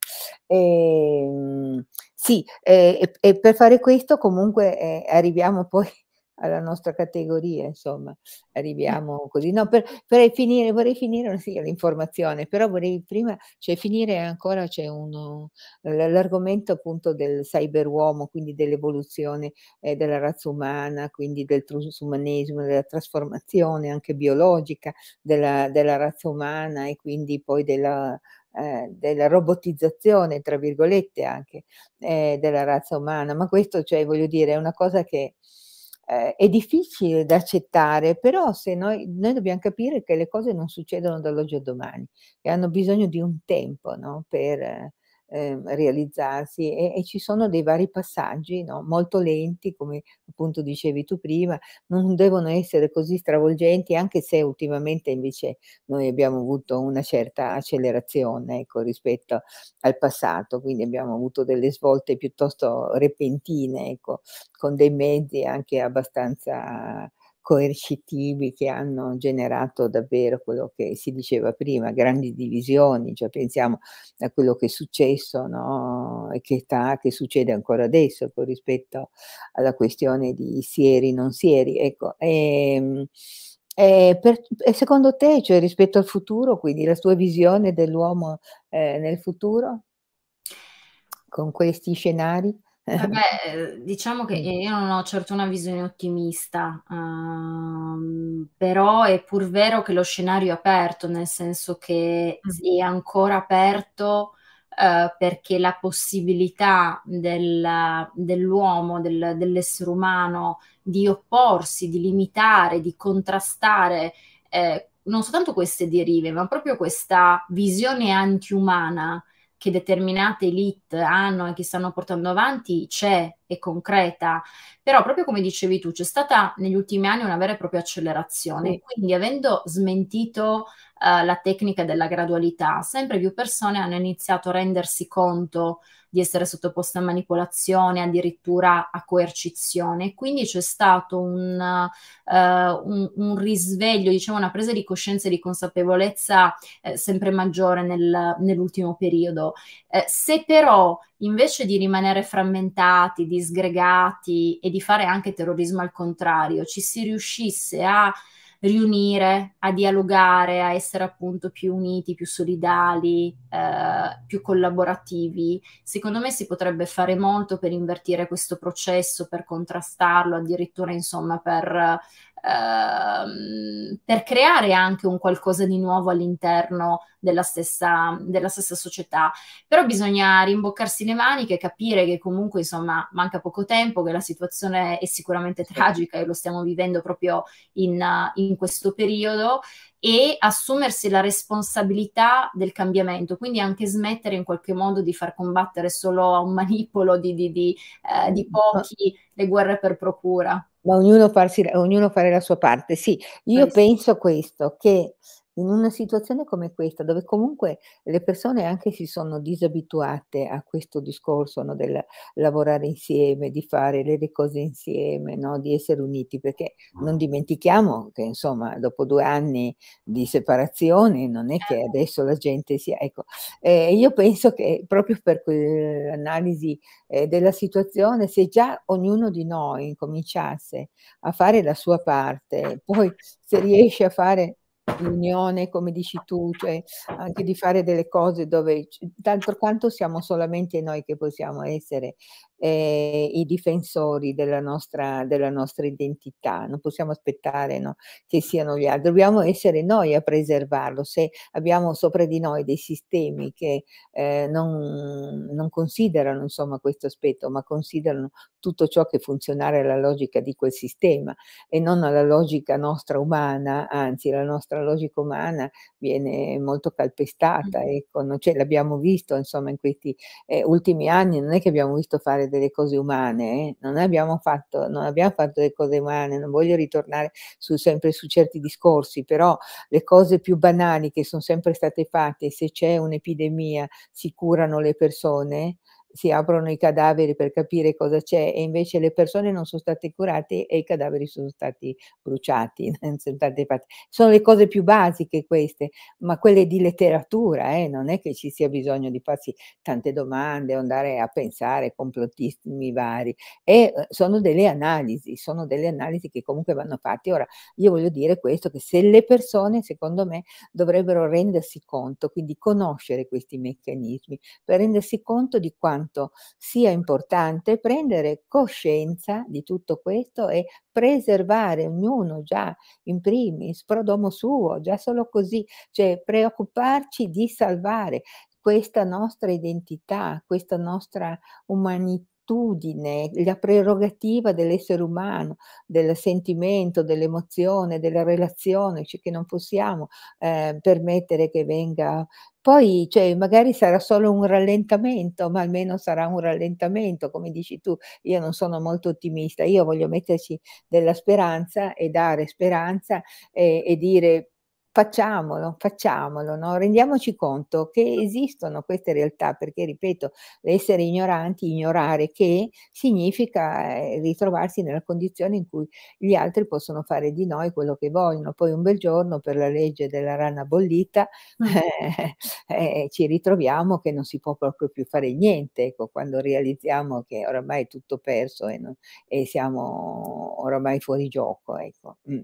E, ehm, sì, eh, e, e per fare questo comunque eh, arriviamo poi alla nostra categoria, insomma, arriviamo così. No, per, per finire, vorrei finire sì, l'informazione, però vorrei prima, cioè finire ancora, c'è uno, l'argomento appunto del cyberuomo, quindi dell'evoluzione eh, della razza umana, quindi del transumanesimo, della trasformazione anche biologica della, della razza umana e quindi poi della eh, della robotizzazione, tra virgolette, anche eh, della razza umana, ma questo, cioè, voglio dire, è una cosa che eh, è difficile da accettare, però se noi, noi, dobbiamo capire che le cose non succedono dall'oggi al domani, che hanno bisogno di un tempo no? per, Ehm, realizzarsi e, e, ci sono dei vari passaggi no? molto lenti, come appunto dicevi tu prima, non devono essere così stravolgenti, anche se ultimamente invece noi abbiamo avuto una certa accelerazione ecco, rispetto al passato, quindi abbiamo avuto delle svolte piuttosto repentine, ecco, con dei mezzi anche abbastanza coercitivi che hanno generato davvero quello che si diceva prima, grandi divisioni, cioè pensiamo a quello che è successo no? e che, ta, che succede ancora adesso con rispetto alla questione di sieri, non sieri. Ecco, e, ehm, e, eh, per, e secondo te, cioè rispetto al futuro, quindi la tua visione dell'uomo eh, nel futuro con questi scenari? Vabbè, eh, diciamo che mm. io non ho certo una visione ottimista, um, però è pur vero che lo scenario è aperto, nel senso che mm. è ancora aperto uh, perché la possibilità del, dell'uomo, del, dell'essere umano di opporsi, di limitare, di contrastare eh, non soltanto queste derive, ma proprio questa visione antiumana che determinate elite hanno e che stanno portando avanti c'è, è concreta, però proprio come dicevi tu, c'è stata negli ultimi anni una vera e propria accelerazione, sì. quindi avendo smentito eh, la tecnica della gradualità, sempre più persone hanno iniziato a rendersi conto di essere sottoposte a manipolazione, addirittura a coercizione. Quindi c'è stato un, uh, un, un risveglio, diciamo una presa di coscienza e di consapevolezza eh, sempre maggiore nel, nell'ultimo periodo. Eh, se però invece di rimanere frammentati, disgregati e di fare anche terrorismo al contrario, ci si riuscisse a riunire, a dialogare, a essere appunto più uniti, più solidali, eh, più collaborativi. Secondo me si potrebbe fare molto per invertire questo processo, per contrastarlo, addirittura insomma per Ehm, per creare anche un qualcosa di nuovo all'interno della stessa, della stessa società. Però bisogna rimboccarsi le maniche e capire che comunque insomma manca poco tempo, che la situazione è sicuramente tragica e lo stiamo vivendo proprio in, in questo periodo e assumersi la responsabilità del cambiamento, quindi anche smettere in qualche modo di far combattere solo a un manipolo di, di, di, eh, di pochi le guerre per procura. Ma ognuno, farsi, ognuno fare la sua parte. Sì, io penso questo, che in una situazione come questa, dove comunque le persone anche si sono disabituate a questo discorso no, del lavorare insieme, di fare le cose insieme, no, di essere uniti, perché non mm. dimentichiamo che insomma dopo due anni di separazione non è che certo. adesso la gente sia... Ecco, eh, io penso che proprio per quell'analisi eh, della situazione, se già ognuno di noi incominciasse a fare la sua parte, poi se riesce a fare l'unione, come dici tu, cioè anche di fare delle cose dove d'altro quanto siamo solamente noi che possiamo essere eh, i difensori della nostra, della nostra, identità, non possiamo aspettare no, che siano gli altri, dobbiamo essere noi a preservarlo, se abbiamo sopra di noi dei sistemi che eh, non, non, considerano insomma, questo aspetto, ma considerano tutto ciò che funzionare alla logica di quel sistema e non alla logica nostra umana, anzi la nostra logica umana viene molto calpestata, mm-hmm. ecco, cioè, l'abbiamo visto insomma in questi eh, ultimi anni, non è che abbiamo visto fare delle cose umane, eh? non, abbiamo fatto, non abbiamo fatto le cose umane, non voglio ritornare su, sempre su certi discorsi, però le cose più banali che sono sempre state fatte, se c'è un'epidemia si curano le persone, si aprono i cadaveri per capire cosa c'è e invece le persone non sono state curate e i cadaveri sono stati bruciati. Sono le cose più basiche queste, ma quelle di letteratura, eh? non è che ci sia bisogno di farsi tante domande o andare a pensare complottissimi vari. E eh, sono delle analisi, sono delle analisi che comunque vanno fatte. Ora, io voglio dire questo, che se le persone, secondo me, dovrebbero rendersi conto, quindi conoscere questi meccanismi, per rendersi conto di quanto quanto sia importante prendere coscienza di tutto questo e preservare ognuno già in primis, prodomo suo, già solo così, cioè preoccuparci di salvare questa nostra identità, questa nostra umanità l'abitudine, la prerogativa dell'essere umano, del sentimento, dell'emozione, della relazione, cioè che non possiamo eh, permettere che venga poi cioè, magari sarà solo un rallentamento, ma almeno sarà un rallentamento, come dici tu, io non sono molto ottimista, io voglio metterci della speranza e dare speranza e, e dire facciamolo, facciamolo, no? rendiamoci conto che esistono queste realtà, perché ripeto, essere ignoranti, ignorare che significa eh, ritrovarsi nella condizione in cui gli altri possono fare di noi quello che vogliono. Poi un bel giorno, per la legge della rana bollita, mm. eh, eh, ci ritroviamo che non si può proprio più fare niente, ecco, quando realizziamo che oramai è tutto perso e, non, e siamo oramai fuori gioco. Ecco. Mm.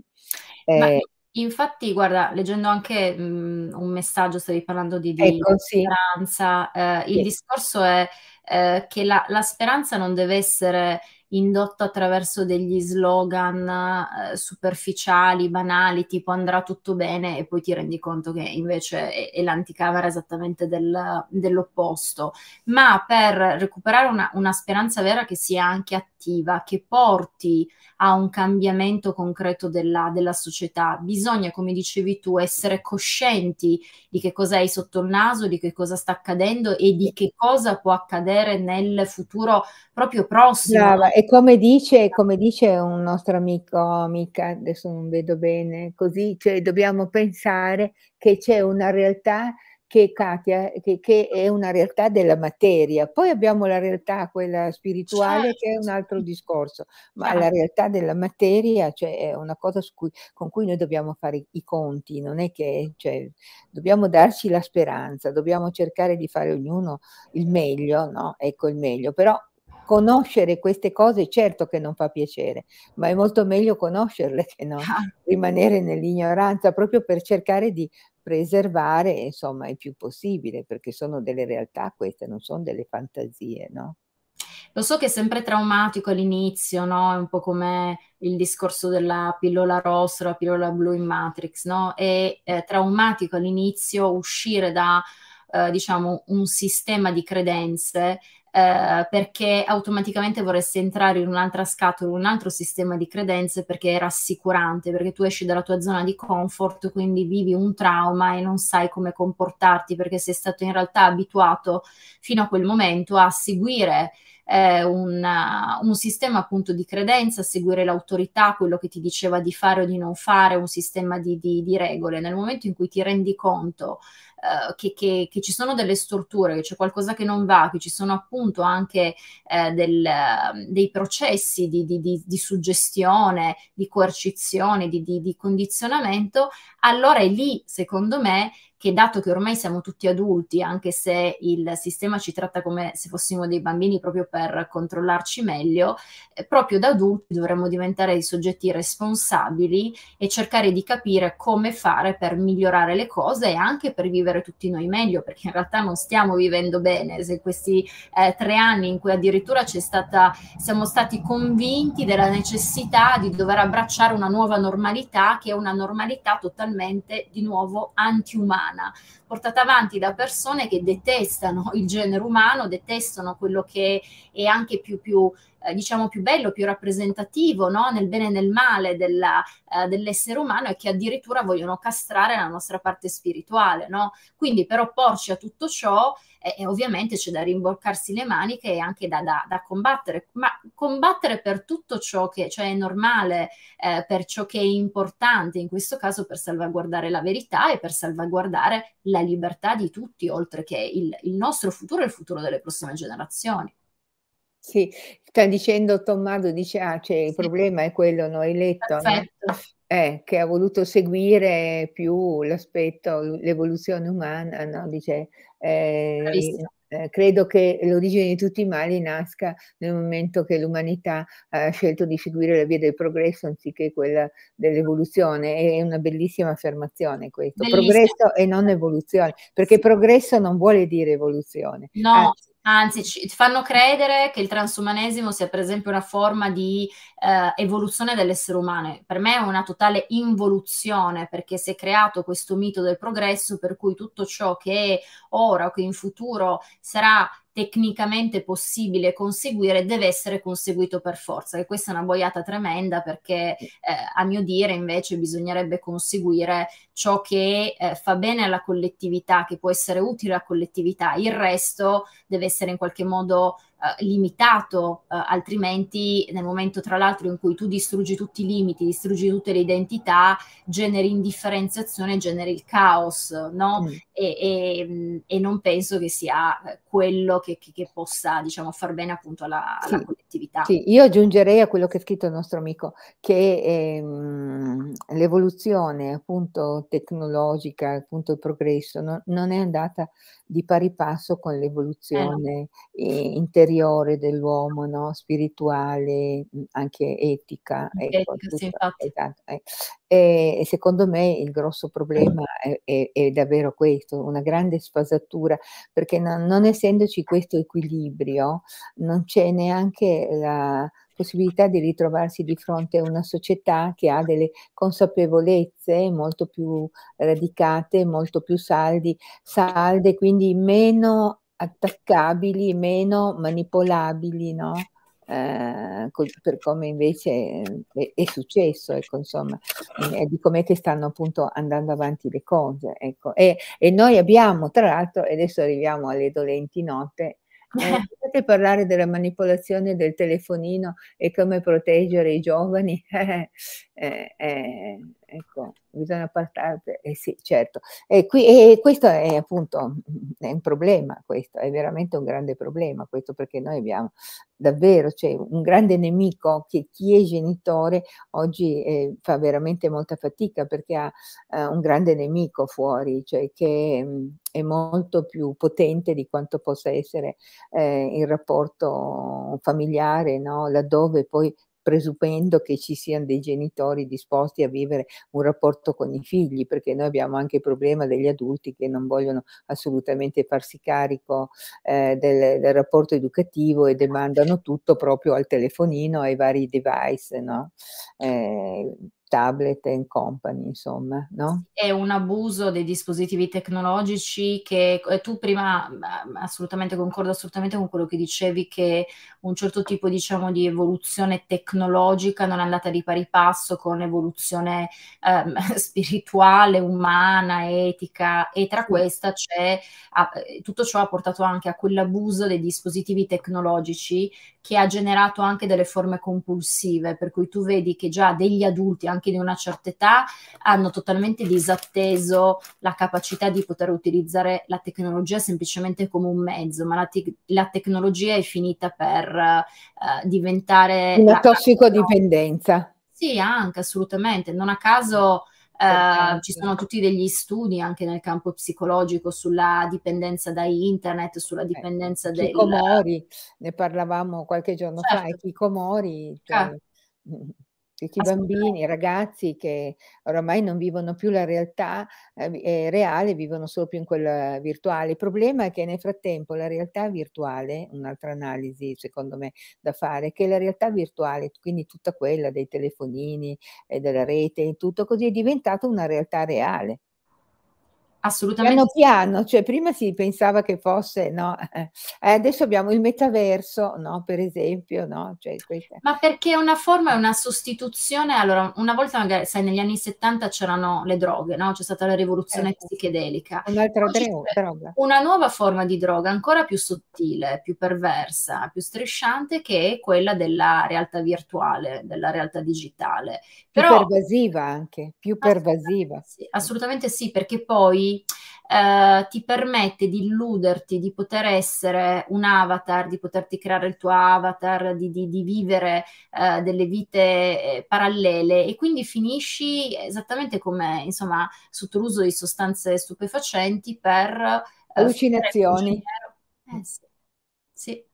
Eh, Infatti, guarda, leggendo anche mh, mhmm, un messaggio, stavi parlando di, di ecco, speranza, sì. eh, il sì. discorso è eh, che la, la, speranza non deve essere indotta attraverso degli slogan eh, superficiali, banali, tipo andrà tutto bene e poi ti rendi conto che invece è, è l'anticamera esattamente del, dell'opposto, ma per recuperare una, una speranza vera che sia anche attiva attiva che porti a un cambiamento concreto della, della società. Bisogna, come dicevi tu, essere coscienti di che cosa hai sotto il naso, di che cosa sta accadendo e di che cosa può accadere nel futuro proprio prossimo. Brava. E come dice, come dice un nostro amico, amica, adesso non vedo bene, così, cioè dobbiamo pensare che c'è una realtà che, Katia, che, che, è una realtà della materia. Poi abbiamo la realtà, quella spirituale, certo. che è un certo. altro discorso, ma certo. la realtà della materia cioè, è una cosa cui, con cui noi dobbiamo fare i conti, non è che cioè, dobbiamo darci la speranza, dobbiamo cercare di fare ognuno il meglio, no? Ecco il meglio, però conoscere queste cose certo che non fa piacere, ma è molto meglio conoscerle che non ah. rimanere nell'ignoranza, proprio per cercare di preservare insomma il più possibile, perché sono delle realtà queste, non sono delle fantasie, no? Lo so che è sempre traumatico all'inizio, no? È un po' come il discorso della pillola rossa, la pillola blu in Matrix, no? È, è traumatico all'inizio uscire da eh, diciamo un sistema di credenze eh, perché automaticamente vorresti entrare in un'altra scatola, un altro sistema di credenze perché è rassicurante, perché tu esci dalla tua zona di comfort, quindi vivi un trauma e non sai come comportarti perché sei stato in realtà abituato fino a quel momento a seguire eh, una, un sistema appunto di credenza, seguire l'autorità, quello che ti diceva di fare o di non fare, un sistema di, di, di regole. Nel momento in cui ti rendi conto eh, che, che, che, ci sono delle strutture, che c'è qualcosa che non va, che ci sono appunto anche eh, del, dei processi di, di, suggestione, di coercizione, di condizionamento, allora è lì, secondo me, che dato che ormai siamo tutti adulti, anche se il sistema ci tratta come se fossimo dei bambini proprio per controllarci meglio, eh, proprio da adulti dovremmo diventare i soggetti responsabili e cercare di capire come fare per migliorare le cose e anche per vivere tutti noi meglio, perché in realtà non stiamo vivendo bene, se questi eh, tre anni in cui addirittura c'è stata, siamo stati convinti della necessità di dover abbracciare una nuova normalità che è una normalità totalmente di nuovo antiumana umana, portata avanti da persone che detestano il genere umano, detestano quello che è anche più, più eh, diciamo più bello, più rappresentativo no? nel bene e nel male della, eh, dell'essere umano e che addirittura vogliono castrare la nostra parte spirituale. No? Quindi per opporci a tutto ciò eh, eh ovviamente c'è da rimboccarsi le maniche e anche da, da, da, combattere, ma combattere per tutto ciò che cioè è normale, eh, per ciò che è importante, in questo caso per salvaguardare la verità e per salvaguardare la libertà di tutti, oltre che il, il nostro futuro e il futuro delle prossime generazioni. Sì, sta dicendo Tommaso, dice, ah, cioè, il sì. problema è quello, no? hai letto, no? Eh, che ha voluto seguire più l'aspetto, l'evoluzione umana, no? dice, eh, eh, credo che l'origine di tutti i mali nasca nel momento che l'umanità ha scelto di seguire la via del progresso anziché quella dell'evoluzione. È una bellissima affermazione questo, Bellissimo. progresso e non evoluzione, perché sì. progresso non vuole dire evoluzione. No. Anzi, Anzi, ci fanno credere che il transumanesimo sia per esempio una forma di eh, evoluzione dell'essere umano. Per me è una totale involuzione perché si è creato questo mito del progresso per cui tutto ciò che ora o che in futuro sarà tecnicamente possibile conseguire deve essere conseguito per forza e questa è una boiata tremenda perché eh, a mio dire invece bisognerebbe conseguire ciò che eh, fa bene alla collettività che può essere utile alla collettività il resto deve essere in qualche modo eh, limitato, eh, altrimenti nel momento tra l'altro in cui tu distruggi tutti i limiti, distruggi tutte le identità, generi indifferenziazione, generi il caos, no? Mm. E, e, e, non penso che sia eh, quello che, che, che possa diciamo, far bene appunto alla, alla collettività. Sì. Io aggiungerei a quello che ha scritto il nostro amico che ehm, l'evoluzione appunto tecnologica, appunto il progresso no, non è andata di pari passo con l'evoluzione eh no. Eh, interiore interiore dell'uomo, no? spirituale, anche etica. Ecco, tutta, esatto, eh. e, secondo me il grosso problema è, è, è davvero questo, una grande sfasatura, perché non, non essendoci questo equilibrio non c'è neanche la possibilità di ritrovarsi di fronte a una società che ha delle consapevolezze molto più radicate, molto più saldi, salde, quindi meno attaccabili, meno manipolabili, no? Eh, per come invece eh, è, è successo, ecco, insomma, eh, di come stanno appunto andando avanti le cose. Ecco. E, e, noi abbiamo, tra l'altro, e adesso arriviamo alle dolenti note, eh, potete parlare della manipolazione del telefonino e come proteggere i giovani? Eh, eh, eh, ecco, bisogna partare, eh sì, certo. E, qui, e questo è appunto è un problema, questo è veramente un grande problema, questo perché noi abbiamo davvero cioè, un grande nemico che chi è genitore oggi eh, fa veramente molta fatica perché ha un grande nemico fuori, cioè che mh, mm, è molto più potente di quanto possa essere eh, il rapporto familiare, no? laddove poi presupponendo che ci siano dei genitori disposti a vivere un rapporto con i figli, perché noi abbiamo anche il problema degli adulti che non vogliono assolutamente farsi carico eh, del, del, rapporto educativo e demandano tutto proprio al telefonino, ai vari device. No? Eh, tablet and company, insomma, no? È un abuso dei dispositivi tecnologici che eh, tu prima mm, assolutamente concordo assolutamente con quello che dicevi che un certo tipo, diciamo, di evoluzione tecnologica non è andata di pari passo con l'evoluzione eh, spirituale, umana, etica e tra questa c'è a, eh, tutto ciò ha portato anche a quell'abuso dei dispositivi tecnologici che ha generato anche delle forme compulsive, per cui tu vedi che già degli adulti, anche anche di una certa età hanno totalmente disatteso la capacità di poter utilizzare la tecnologia semplicemente come un mezzo, ma la, te- la tecnologia è finita per uh, diventare... Una tossicodipendenza. No. Sì, anche assolutamente. Non a caso... Uh, ci sono tutti degli studi anche nel campo psicologico sulla dipendenza da internet, sulla ecco, dipendenza eh, del... Chikomori, ne parlavamo qualche giorno certo. fa, i comori. Cioè... Ah. Questi bambini, ragazzi che oramai non vivono più la realtà eh, eh, reale, vivono solo più in quella virtuale. Il problema è che nel frattempo la realtà virtuale, un'altra analisi secondo me da fare, è che la realtà virtuale, quindi tutta quella dei telefonini e della rete e tutto così, è diventata una realtà reale assolutamente. Piano piano, cioè prima si pensava che fosse, no? Eh, eh, adesso abbiamo il metaverso, no? Per esempio, no? Cioè, questa... Ma perché è una forma, è una sostituzione. Allora, una volta, magari, sai, negli anni 70 c'erano le droghe, no? C'è stata la rivoluzione eh, psichedelica. Un'altra droga. Una nuova forma di droga, ancora più sottile, più perversa, più strisciante, che è quella della realtà virtuale, della realtà digitale. Però, più pervasiva anche, più pervasiva. Assolutamente sì, assolutamente sì perché poi eh, ti permette di illuderti di poter essere un avatar, di poterti creare il tuo avatar, di, di, di vivere eh, delle vite eh, parallele e quindi finisci esattamente come insomma sotto l'uso di sostanze stupefacenti per eh, allucinazioni. Eh, sì. sì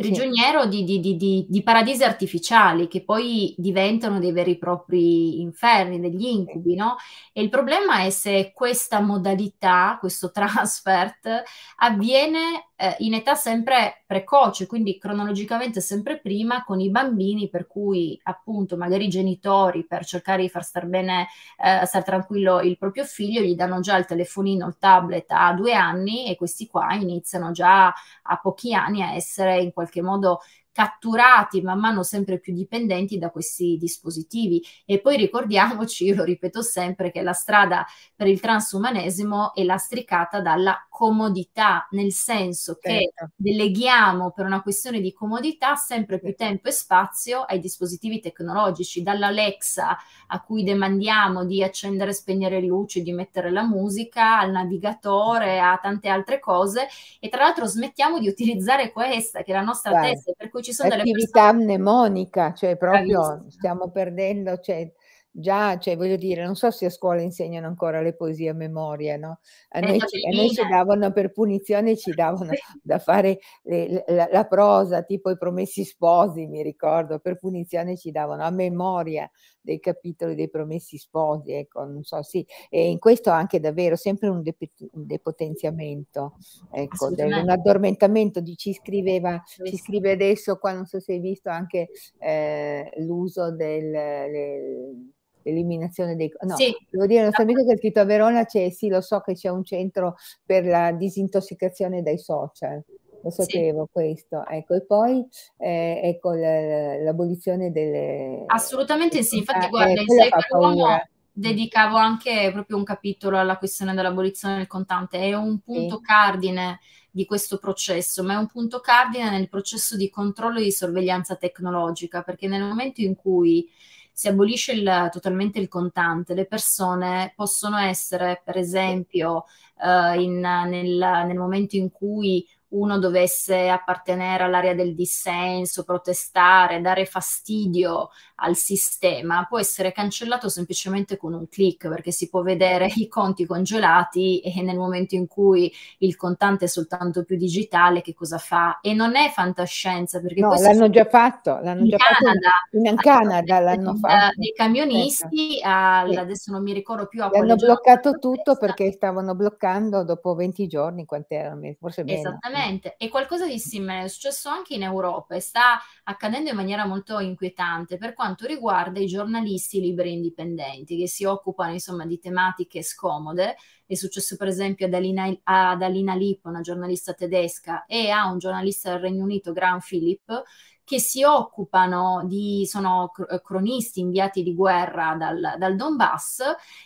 prigioniero sì. di, di, di, di, paradisi artificiali che poi diventano dei veri e propri inferni, degli incubi, no? E il problema è se questa modalità, questo transfert, avviene eh, in età sempre precoce, quindi cronologicamente sempre prima con i bambini, per cui appunto magari i genitori per cercare di far star bene, eh, star tranquillo il proprio figlio, gli danno già il telefonino, il tablet a due anni e questi qua iniziano già a pochi anni a essere in qualche modo catturati man mano sempre più dipendenti da questi dispositivi. E poi ricordiamoci, io lo ripeto sempre, che la strada per il transumanesimo è lastricata dalla comodità, nel senso che certo. deleghiamo per una questione di comodità sempre più certo. tempo e spazio ai dispositivi tecnologici, dall'Alexa a cui demandiamo di accendere e spegnere le luci, di mettere la musica, al navigatore, a tante altre cose. E tra l'altro smettiamo di utilizzare questa, che è la nostra certo. testa, per cui cui ci sono attività delle persone... mnemonica, cioè proprio stiamo perdendo, cioè già, cioè voglio dire, non so se a scuola insegnano ancora le poesie a memoria, no? A noi, ci, a noi ci davano per punizione, ci davano da fare le, la, la, prosa, tipo i promessi sposi, mi ricordo, per punizione ci davano a memoria dei capitoli dei promessi sposi, ecco, non so, sì, e in questo anche davvero sempre un, de, un depotenziamento, ecco, un addormentamento di ci scriveva, ci scrive adesso qua, non so se hai visto anche eh, l'uso del... Le, eliminazione dei... No, sì. devo dire, ho sapete che il Tito a Verona c'è, sì, lo so che c'è un centro per la disintossicazione dai social lo sapevo sì. questo. Ecco, e poi eh, ecco l'abolizione delle... Assolutamente sì, infatti ah, guarda, eh, in Secolo dedicavo anche proprio un capitolo alla questione dell'abolizione del contante, è un punto sì. cardine di questo processo, ma è un punto cardine nel processo di controllo e di sorveglianza tecnologica, perché nel momento in cui si abolisce il, totalmente il contante, le persone possono essere, per esempio, eh, in, nel, nel momento in cui uno dovesse appartenere all'area del dissenso, protestare, dare fastidio al sistema, può essere cancellato semplicemente con un clic perché si può vedere i conti congelati e nel momento in cui il contante è soltanto più digitale che cosa fa? E non è fantascienza perché no, l'hanno già fatto, l'hanno già Canada, fatto in, in Canada l'hanno fatto. Eh, dei camionisti ecco. sì. al, adesso non mi ricordo più a quale hanno bloccato tutto perché stavano bloccando dopo 20 giorni quanti erano, forse meno. Esattamente Esattamente, e qualcosa di simile è successo anche in Europa e sta accadendo in maniera molto inquietante per quanto riguarda i giornalisti liberi e indipendenti che si occupano insomma di tematiche scomode. È successo per esempio ad Alina, ad Alina Lippo, una giornalista tedesca, e a un giornalista del Regno Unito, Graham Philip, che si occupano di, sono eh, cronisti inviati di guerra dal, dal Donbass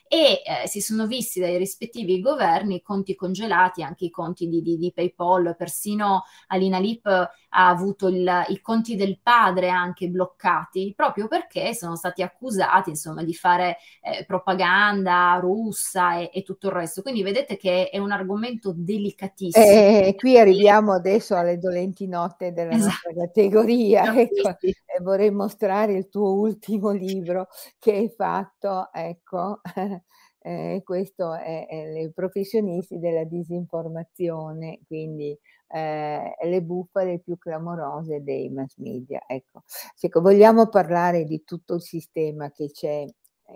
e eh, si sono visti dai rispettivi governi conti congelati, anche i conti di, di, di PayPal, persino Alina Lip ha avuto il, i conti del padre anche bloccati, proprio perché sono stati accusati insomma, di fare eh, propaganda russa e, e, tutto il resto. Quindi vedete che è un argomento delicatissimo. Eh, eh, eh qui arriviamo adesso alle dolenti note della esatto. nostra categoria Mattia, ecco, vorrei mostrare il tuo ultimo libro che hai fatto, ecco, eh, questo è, è le professionisti della disinformazione, quindi eh, le bufale più clamorose dei mass media. Ecco. Se vogliamo parlare di tutto il sistema che c'è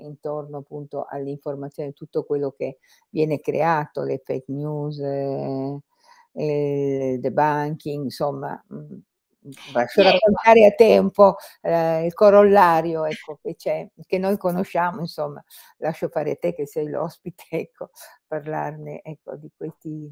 intorno appunto all'informazione, tutto quello che viene creato, le fake news, eh, il debunking, insomma, mh, mm, Posso raccontare eh, a tempo eh, il corollario ecco, che, c'è, che noi conosciamo, insomma, lascio fare a te che sei l'ospite, ecco, parlarne ecco, di questi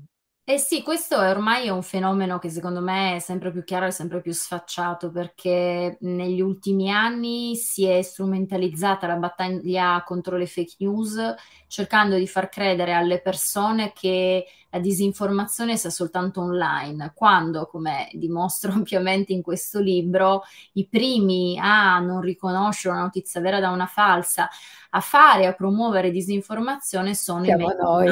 eh sì, questo è ormai è un fenomeno che secondo me è sempre più chiaro e sempre più sfacciato perché negli ultimi anni si è strumentalizzata la battaglia contro le fake news cercando di far credere alle persone che la disinformazione sia soltanto online, quando, come dimostro ampiamente in questo libro, i primi a non riconoscere una notizia vera da una falsa, a fare, a promuovere disinformazione sono Siamo i media. Noi.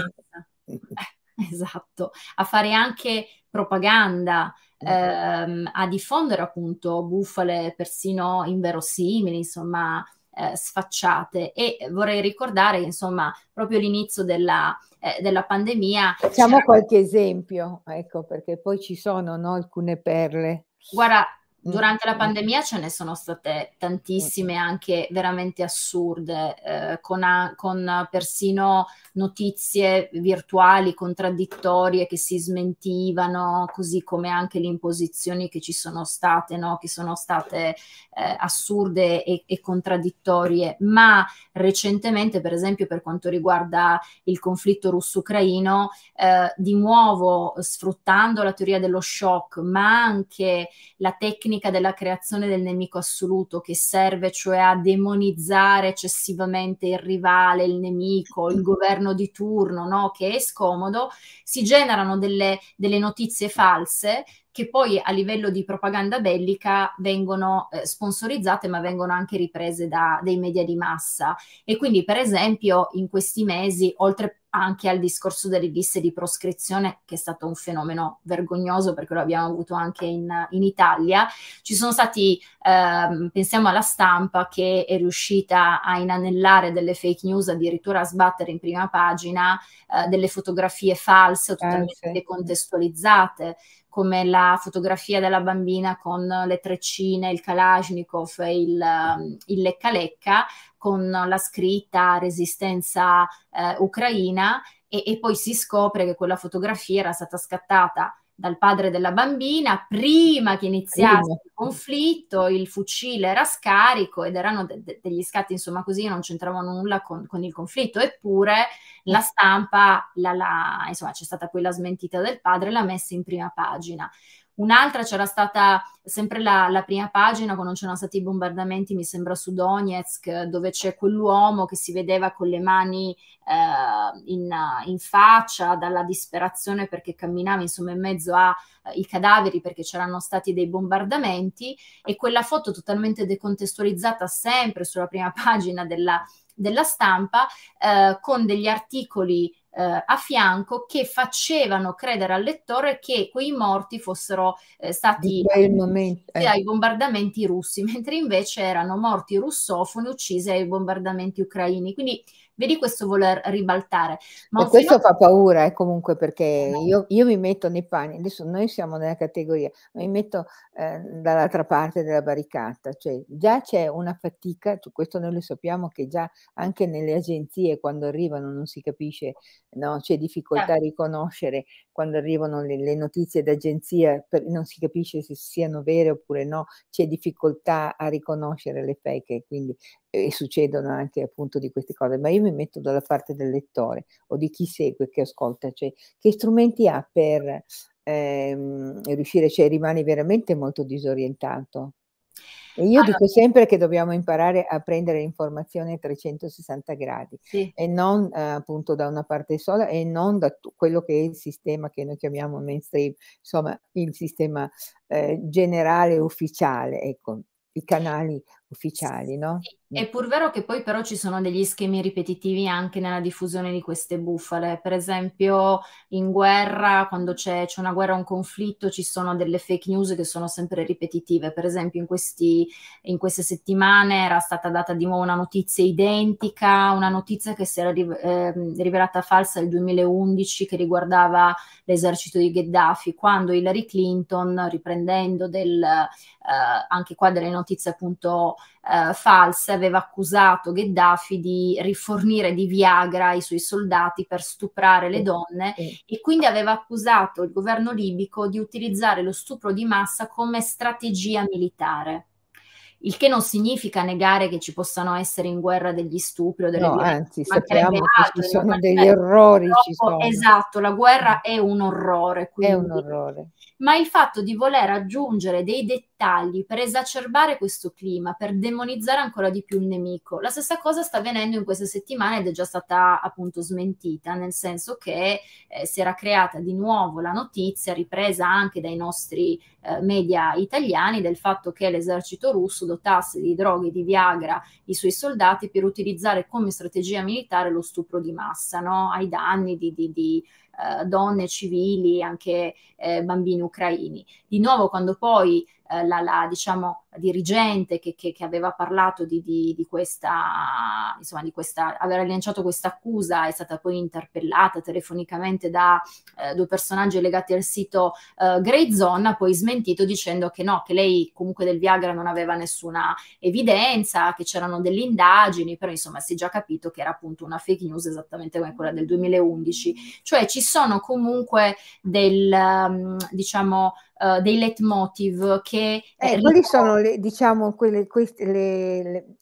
Eh esatto, a fare anche propaganda, mm. ehm, a diffondere appunto bufale persino inverosimili, insomma, eh, sfacciate. E vorrei ricordare, insomma, proprio l'inizio della, eh, della pandemia. Facciamo qualche esempio, ecco, perché poi ci sono no, alcune perle. Guarda, Durante la mm. pandemia ce ne sono state tantissime, anche veramente assurde, eh, con, a, con, persino notizie virtuali contraddittorie che si smentivano, così come anche le imposizioni che ci sono state, no? che sono state eh, assurde e, e contraddittorie. Ma recentemente, per esempio, per quanto riguarda il conflitto russo-ucraino, eh, di nuovo sfruttando la teoria dello shock, ma anche la tecnica tecnica della creazione del nemico assoluto che serve cioè a demonizzare eccessivamente il rivale, il nemico, il mm. governo di turno, no? che è scomodo, si generano delle, delle notizie false che poi a livello di propaganda bellica vengono eh, sponsorizzate ma vengono anche riprese da dei media di massa e quindi per esempio in questi mesi oltre anche al discorso delle liste di proscrizione, che è stato un fenomeno vergognoso perché lo abbiamo avuto anche in, in Italia. Ci sono stati, ehm, pensiamo alla stampa che è riuscita a inanellare delle fake news, addirittura a sbattere in prima pagina eh, delle fotografie false o eh, totalmente contestualizzate, come la fotografia della bambina con le treccine, il Kalashnikov e il, ehm, il lecca lecca, con la scritta resistenza eh, ucraina e, e poi si scopre che quella fotografia era stata scattata dal padre della bambina, prima che iniziasse il conflitto, il fucile era scarico ed erano de- de- degli scatti, insomma, così non c'entravano nulla con, con il conflitto, eppure la stampa, la, la, insomma, c'è stata quella smentita del padre, l'ha messa in prima pagina. Un'altra c'era stata sempre la, la, prima pagina, quando c'erano stati i bombardamenti, mi sembra su Donetsk, dove c'è quell'uomo che si vedeva con le mani eh, in, in, faccia dalla disperazione perché camminava insomma in mezzo ai eh, cadaveri perché c'erano stati dei bombardamenti e quella foto totalmente decontestualizzata sempre sulla prima pagina della, della stampa eh, con degli articoli eh, a fianco che facevano credere al lettore che quei morti fossero eh, stati momento, eh. dai bombardamenti russi, mentre invece erano morti russofoni uccisi ai bombardamenti ucraini. Quindi Vedi questo voler ribaltare. Ma questo fa paura eh, comunque perché eh, io, io, mi metto nei panni, adesso noi siamo nella categoria, ma mi metto eh, dall'altra parte della barricata, cioè già c'è una fatica, su questo noi lo sappiamo che già anche nelle agenzie quando arrivano non si capisce, no? c'è difficoltà ah. a certo. riconoscere quando arrivano le, le notizie d'agenzia, per, non si capisce se siano vere oppure no, c'è difficoltà a riconoscere le fake, quindi e succedono anche appunto di queste cose, ma io mi metto dalla parte del lettore o di chi segue, che ascolta, cioè che strumenti ha per ehm, riuscire, cioè rimane veramente molto disorientato. E io allora, dico sempre che dobbiamo imparare a prendere informazioni a 360 gradi sì. e non eh, appunto da una parte sola e non da t- quello che è il sistema che noi chiamiamo mainstream, insomma il sistema eh, generale ufficiale, ecco, i canali ufficiali, no? Sì. Mm. È pur vero che poi però ci sono degli schemi ripetitivi anche nella diffusione di queste bufale, per esempio in guerra, quando c'è, c'è una guerra o un conflitto, ci sono delle fake news che sono sempre ripetitive, per esempio in, questi, in queste settimane era stata data di nuovo una notizia identica, una notizia che si era eh, rivelata falsa nel 2011 che riguardava l'esercito di Gheddafi, quando Hillary Clinton, riprendendo del, eh, anche qua delle notizie appunto eh, false aveva accusato Gheddafi di rifornire di Viagra i suoi soldati per stuprare le donne e quindi aveva accusato il governo libico di utilizzare lo stupro di massa come strategia militare il che non significa negare che ci possano essere in guerra degli stupri o delle no, anzi sappiamo che ci sono cioè, degli errori sono. esatto, la guerra è un orrore quindi. è un orrore ma il fatto di voler aggiungere dei dettagli per esacerbare questo clima, per demonizzare ancora di più il nemico, la stessa cosa sta avvenendo in questa settimana ed è già stata appunto smentita, nel senso che eh, si era creata di nuovo la notizia, ripresa anche dai nostri eh, media italiani, del fatto che l'esercito russo dotasse di droghe di Viagra i suoi soldati per utilizzare come strategia militare lo stupro di massa, no? ai danni di, di, di eh, donne civili, anche eh, bambini ucraini. Di nuovo, quando poi eh, la, la, diciamo, dirigente che, che, che aveva parlato di, di, di, questa, insomma, di questa, aveva lanciato questa accusa, è stata poi interpellata telefonicamente da eh, due personaggi legati al sito eh, Grey Zone, ha poi smentito dicendo che no, che lei comunque del Viagra non aveva nessuna evidenza, che c'erano delle indagini, però insomma si è già capito che era appunto una fake news esattamente come quella del 2011, cioè ci sono comunque del, ehm, diciamo, Uh, dei leitmotiv che... Eh, eh, quali sono le, diciamo quelle, queste, le,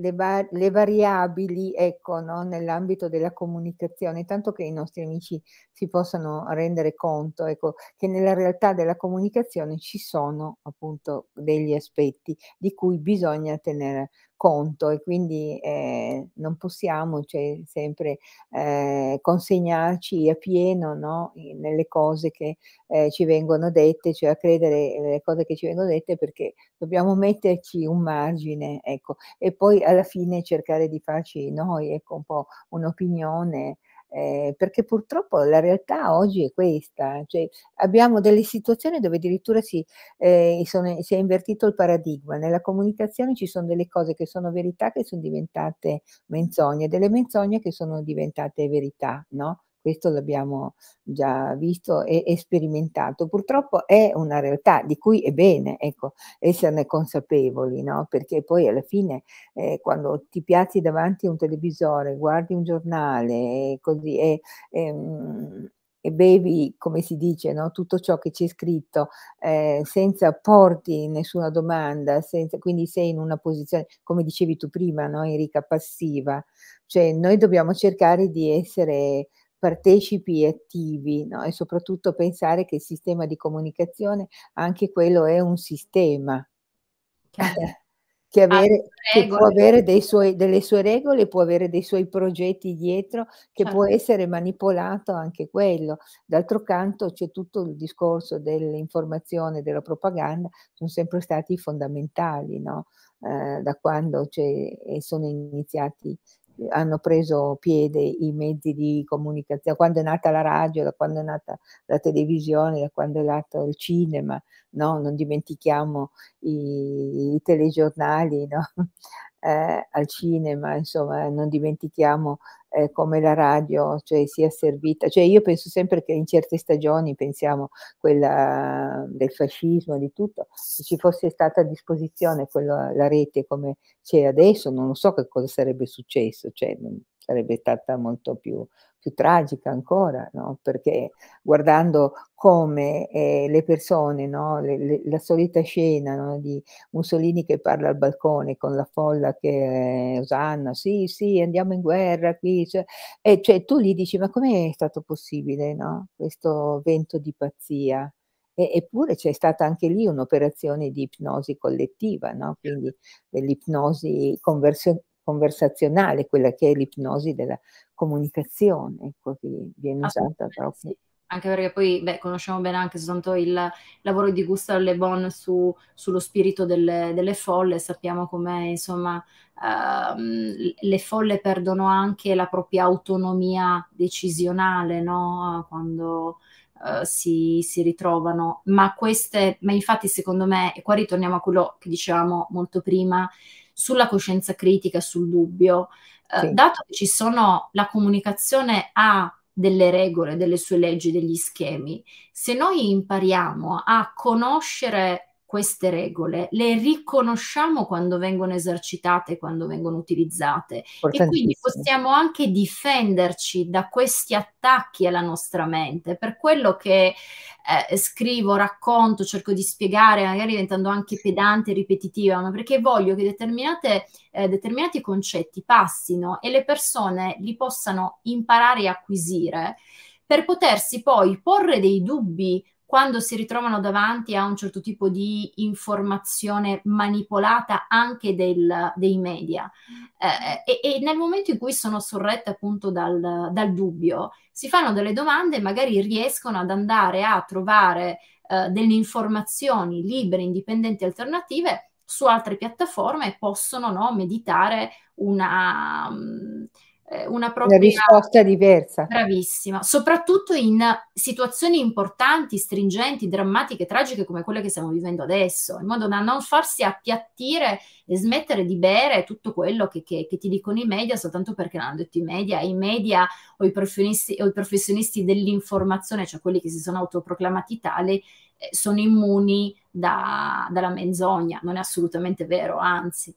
le, le variabili ecco, no? nell'ambito della comunicazione, tanto che i nostri amici si possano rendere conto ecco, che nella realtà della comunicazione ci sono appunto degli aspetti di cui bisogna tenere conto e quindi eh, non possiamo cioè, sempre eh, consegnarci a pieno no, nelle cose che eh, ci vengono dette, cioè a credere eh, nelle cose che ci vengono dette perché dobbiamo metterci un margine ecco, e poi alla fine cercare di farci noi ecco, un po' un'opinione eh, perché purtroppo la realtà oggi è questa, cioè, abbiamo delle situazioni dove addirittura si, eh, sono, si, è invertito il paradigma, nella comunicazione ci sono delle cose che sono verità che sono diventate menzogne, delle menzogne che sono diventate verità, no? questo l'abbiamo già visto e, e sperimentato. Purtroppo è una realtà di cui è bene ecco, esserne consapevoli, no? perché poi alla fine eh, quando ti piazzi davanti a un televisore, guardi un giornale e così, e, e, ehm, e bevi, come si dice, no? tutto ciò che c'è scritto eh, senza porti nessuna domanda, senza, quindi sei in una posizione, come dicevi tu prima, no? Enrica, passiva. Cioè noi dobbiamo cercare di essere partecipi e attivi no? e soprattutto pensare che il sistema di comunicazione anche quello è un sistema che, ah, avere, che può avere suoi, delle sue regole, può avere dei suoi progetti dietro, che certo. può essere manipolato anche quello. D'altro canto c'è tutto il discorso dell'informazione, della propaganda, sono sempre stati fondamentali no? eh, da quando sono iniziati hanno preso piede i mezzi di comunicazione, quando è nata la radio, da quando è nata la televisione, da quando è nato il cinema, no? non dimentichiamo i, i telegiornali, no? eh, al cinema, insomma, eh, non dimentichiamo eh, come la radio cioè, sia servita. Cioè, io penso sempre che in certe stagioni, pensiamo quella del fascismo, di tutto, se ci fosse stata a disposizione quella, la rete come c'è adesso, non lo so che cosa sarebbe successo. Cioè, non, sarebbe stata molto più, più tragica ancora, no? perché guardando come eh, le persone, no? le, le, la solita scena no? di Mussolini che parla al balcone con la folla che eh, osanna, sì, sì, andiamo in guerra qui, cioè, e cioè, tu gli dici ma com'è stato possibile questo vento di pazzia? eppure c'è stata anche lì un'operazione di ipnosi collettiva, quindi certo. dell'ipnosi conversione conversazionale, quella che è l'ipnosi della comunicazione, ecco, che viene ah, usata proprio. Anche perché poi beh, conosciamo bene anche soltanto il lavoro di Gustave Le Bon su, sullo spirito delle, delle folle, sappiamo come insomma Uh, le folle perdono anche la propria autonomia decisionale, no? quando eh, si, si, ritrovano. Ma queste, ma infatti secondo me, e qua ritorniamo a quello che dicevamo molto prima, sulla coscienza critica, sul dubbio, eh, sì. uh, dato che ci sono, la comunicazione ha delle regole, delle sue leggi, degli schemi, se noi impariamo a conoscere queste regole le riconosciamo quando vengono esercitate, quando vengono utilizzate e quindi possiamo anche difenderci da questi attacchi alla nostra mente. Per quello che eh, scrivo, racconto, cerco di spiegare, magari diventando anche pedante e ripetitiva, ma perché voglio che eh, determinati concetti passino e le persone li possano imparare e acquisire per potersi poi porre dei dubbi quando si ritrovano davanti a un certo tipo di informazione manipolata anche del, dei media. Eh, e, e, nel momento in cui sono sorrette appunto dal, dal, dubbio, si fanno delle domande e magari riescono ad andare a trovare eh, delle informazioni libere, indipendenti, alternative su altre piattaforme e possono no, meditare una... Um, eh, una propria una risposta diversa. Bravissima, soprattutto in situazioni importanti, stringenti, drammatiche, tragiche come quelle che stiamo vivendo adesso, in modo da non farsi appiattire e smettere di bere tutto quello che, che, che ti dicono i media soltanto perché l'hanno detto i media, i media o i professionisti, o i professionisti dell'informazione, cioè quelli che si sono autoproclamati tali, eh, sono immuni da, dalla menzogna, non è assolutamente vero, anzi.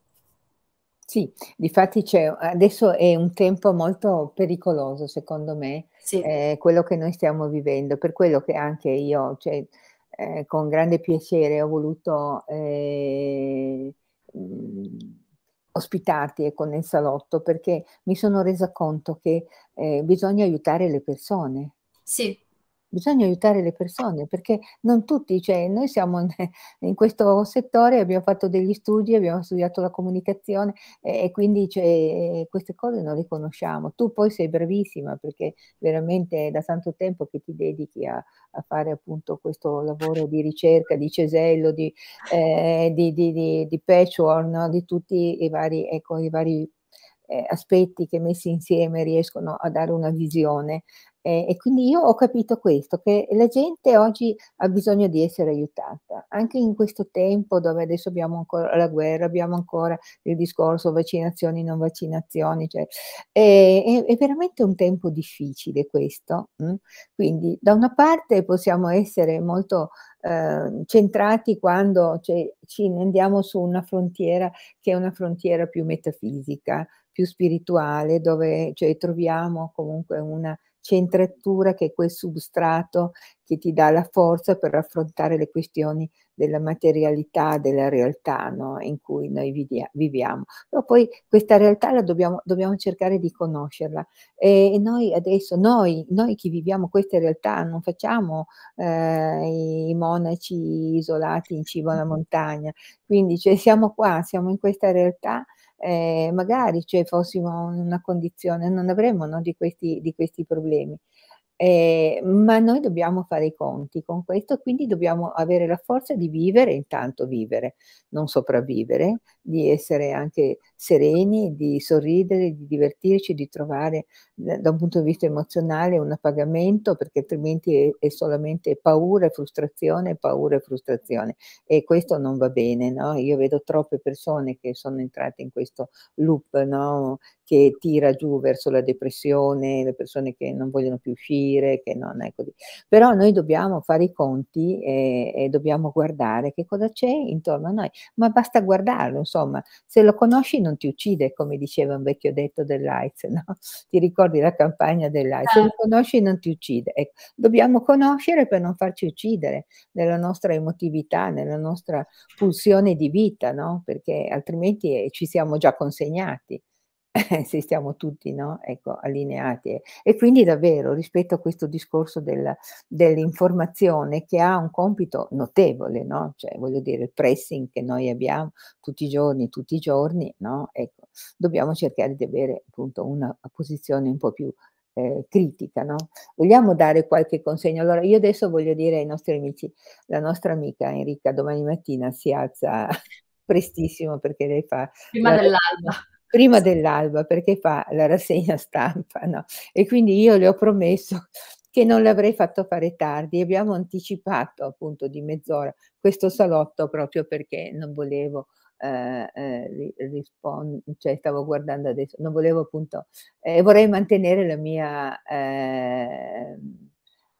Sì, difatti c'è, adesso è un tempo molto pericoloso secondo me, sì. eh, quello che noi stiamo vivendo, per quello che anche io cioè, eh, con grande piacere ho voluto eh, mh, mm, ospitarti ecco, nel salotto perché mi sono resa conto che eh, bisogna aiutare le persone. Sì, bisogna aiutare le persone perché non tutti, cioè noi siamo in, questo settore, abbiamo fatto degli studi, abbiamo studiato la comunicazione e quindi cioè, queste cose non le conosciamo. Tu poi sei bravissima perché veramente è da tanto tempo che ti dedichi a, a fare appunto questo lavoro di ricerca di Cesello, di, eh, di, di, di Patchwork, no? di tutti i vari, ecco, i vari eh, aspetti che messi insieme riescono a dare una visione eh, e quindi io ho capito questo, che la gente oggi ha bisogno di essere aiutata, anche in questo tempo dove adesso abbiamo ancora la guerra, abbiamo ancora il discorso vaccinazioni, non vaccinazioni, cioè, è, è veramente un tempo difficile questo. Mh? Mm? Quindi da una parte possiamo essere molto eh, centrati quando cioè, ci andiamo su una frontiera che è una frontiera più metafisica, più spirituale, dove cioè, troviamo comunque una centratura che è quel substrato che ti dà la forza per affrontare le questioni della materialità, della realtà no? in cui noi viviamo. Però poi questa realtà la dobbiamo, dobbiamo cercare di conoscerla e noi adesso, noi, noi che viviamo questa realtà, non facciamo eh, i monaci isolati in cima alla mm-hmm. montagna, quindi cioè, siamo qua, siamo in questa realtà eh, magari cioè, fossimo in una condizione, non avremmo no, di, questi, di questi problemi. Eh, ma noi dobbiamo fare i conti con questo, quindi dobbiamo avere la forza di vivere, intanto vivere, non sopravvivere, di essere anche sereni, di sorridere, di divertirci, di trovare da un punto di vista emozionale un appagamento, perché altrimenti è, è solamente paura e frustrazione, paura e frustrazione. E questo non va bene, no? Io vedo troppe persone che sono entrate in questo loop, no? che tira giù verso la depressione, le persone che non vogliono più uscire, che non è così. Però noi dobbiamo fare i conti e, eh, e dobbiamo guardare che cosa c'è intorno a noi, ma basta guardarlo, insomma, se lo conosci non ti uccide, come diceva un vecchio detto dell'AIDS, no? ti ricordi la campagna dell'AIDS, se lo certo. conosci non ti uccide. Ecco, dobbiamo conoscere per non farci uccidere nella nostra emotività, nella nostra pulsione di vita, no? perché altrimenti eh, ci siamo già consegnati. se stiamo tutti no? ecco, allineati. E quindi davvero rispetto a questo discorso del, dell'informazione che ha un compito notevole, no? cioè voglio dire il pressing che noi abbiamo tutti i giorni, tutti i giorni, no? ecco, dobbiamo cercare di avere appunto una posizione un po' più eh, critica, no? Vogliamo dare qualche consegno? Allora, io adesso voglio dire ai nostri amici, la nostra amica Enrica domani mattina si alza prestissimo perché lei fa... Prima dell'alba prima dell'alba perché fa la rassegna stampa no? e quindi io le ho promesso che non l'avrei fatto fare tardi abbiamo anticipato appunto di mezz'ora questo salotto proprio perché non volevo eh, eh, cioè stavo guardando adesso non volevo appunto eh, vorrei mantenere la mia eh,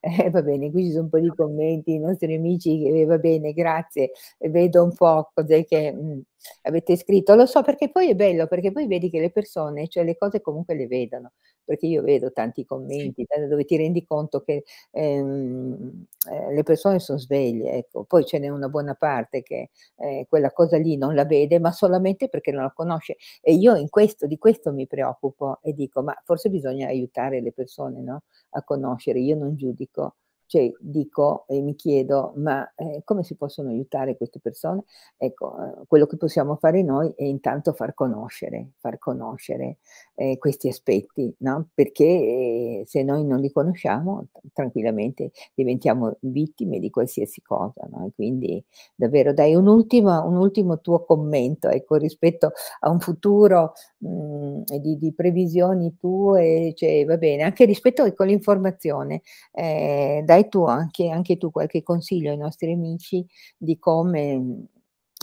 eh, va bene, qui ci sono un po' di commenti, i nostri amici, eh, va bene, grazie, vedo un po' cos'è che mh, mm, avete scritto, lo so perché poi è bello, perché poi vedi che le persone, cioè le cose comunque le vedono, perché io vedo tanti commenti sì. dove ti rendi conto che ehm, eh, le persone sono sveglie, ecco. poi ce n'è una buona parte che eh, quella cosa lì non la vede, ma solamente perché non la conosce. E io in questo, di questo mi preoccupo e dico, ma forse bisogna aiutare le persone no? a conoscere, io non giudico cioè, dico e mi chiedo, ma eh, come si possono aiutare queste persone? Ecco, eh, quello che possiamo fare noi è intanto far conoscere, far conoscere eh, questi aspetti, no? perché eh, se noi non li conosciamo, tranquillamente diventiamo vittime di qualsiasi cosa. No? quindi davvero dai un ultimo, un ultimo tuo commento ecco, rispetto a un futuro mh, mm, di, di, previsioni tue, cioè, va bene, anche rispetto ecco, all'informazione. Eh, dai dai tu anche, anche tu qualche consiglio ai nostri amici di come,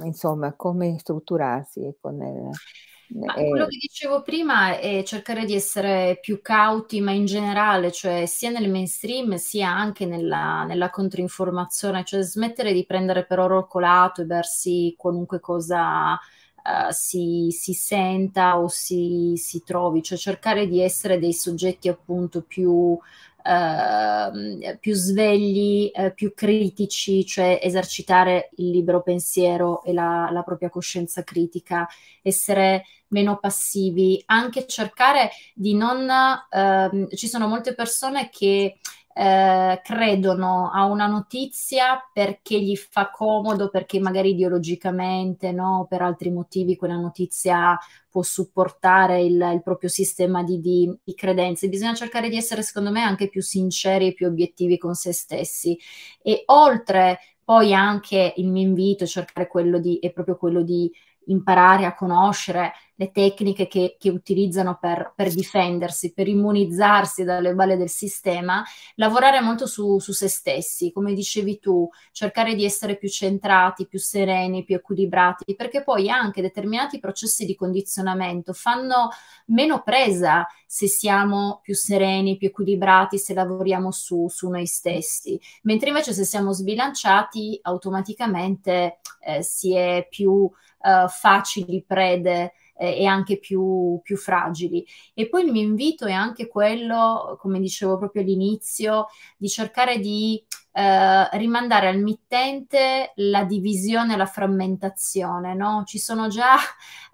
insomma, come strutturarsi con... Ecco, il, ma eh, quello che dicevo prima è cercare di essere più cauti, ma in generale, cioè sia nel mainstream sia anche nella, nella controinformazione, cioè smettere di prendere per oro colato e versi qualunque cosa uh, si, si, senta o si, si, trovi, cioè cercare di essere dei soggetti appunto più Ehm, più svegli, eh, più critici, cioè esercitare il libero pensiero e la, la propria coscienza critica, essere meno passivi, anche cercare di non... Ehm, ci sono molte persone che eh, credono a una notizia perché gli fa comodo, perché magari ideologicamente, no, per altri motivi, quella notizia può supportare il, il proprio sistema di, di, di, credenze. Bisogna cercare di essere, secondo me, anche più sinceri e più obiettivi con se stessi. E oltre poi anche il mio invito, cercare quello di, è proprio quello di imparare a conoscere le tecniche che, che utilizzano per, per, difendersi, per immunizzarsi dalle balle del sistema, lavorare molto su, su, se stessi, come dicevi tu, cercare di essere più centrati, più sereni, più equilibrati, perché poi anche determinati processi di condizionamento fanno meno presa se siamo più sereni, più equilibrati, se lavoriamo su, su noi stessi, mentre invece se siamo sbilanciati automaticamente eh, si è più eh, facili prede eh, e anche più, più, fragili. E poi il mio invito è anche quello, come dicevo proprio all'inizio, di cercare di eh, rimandare al mittente la divisione, la frammentazione, no? Ci sono già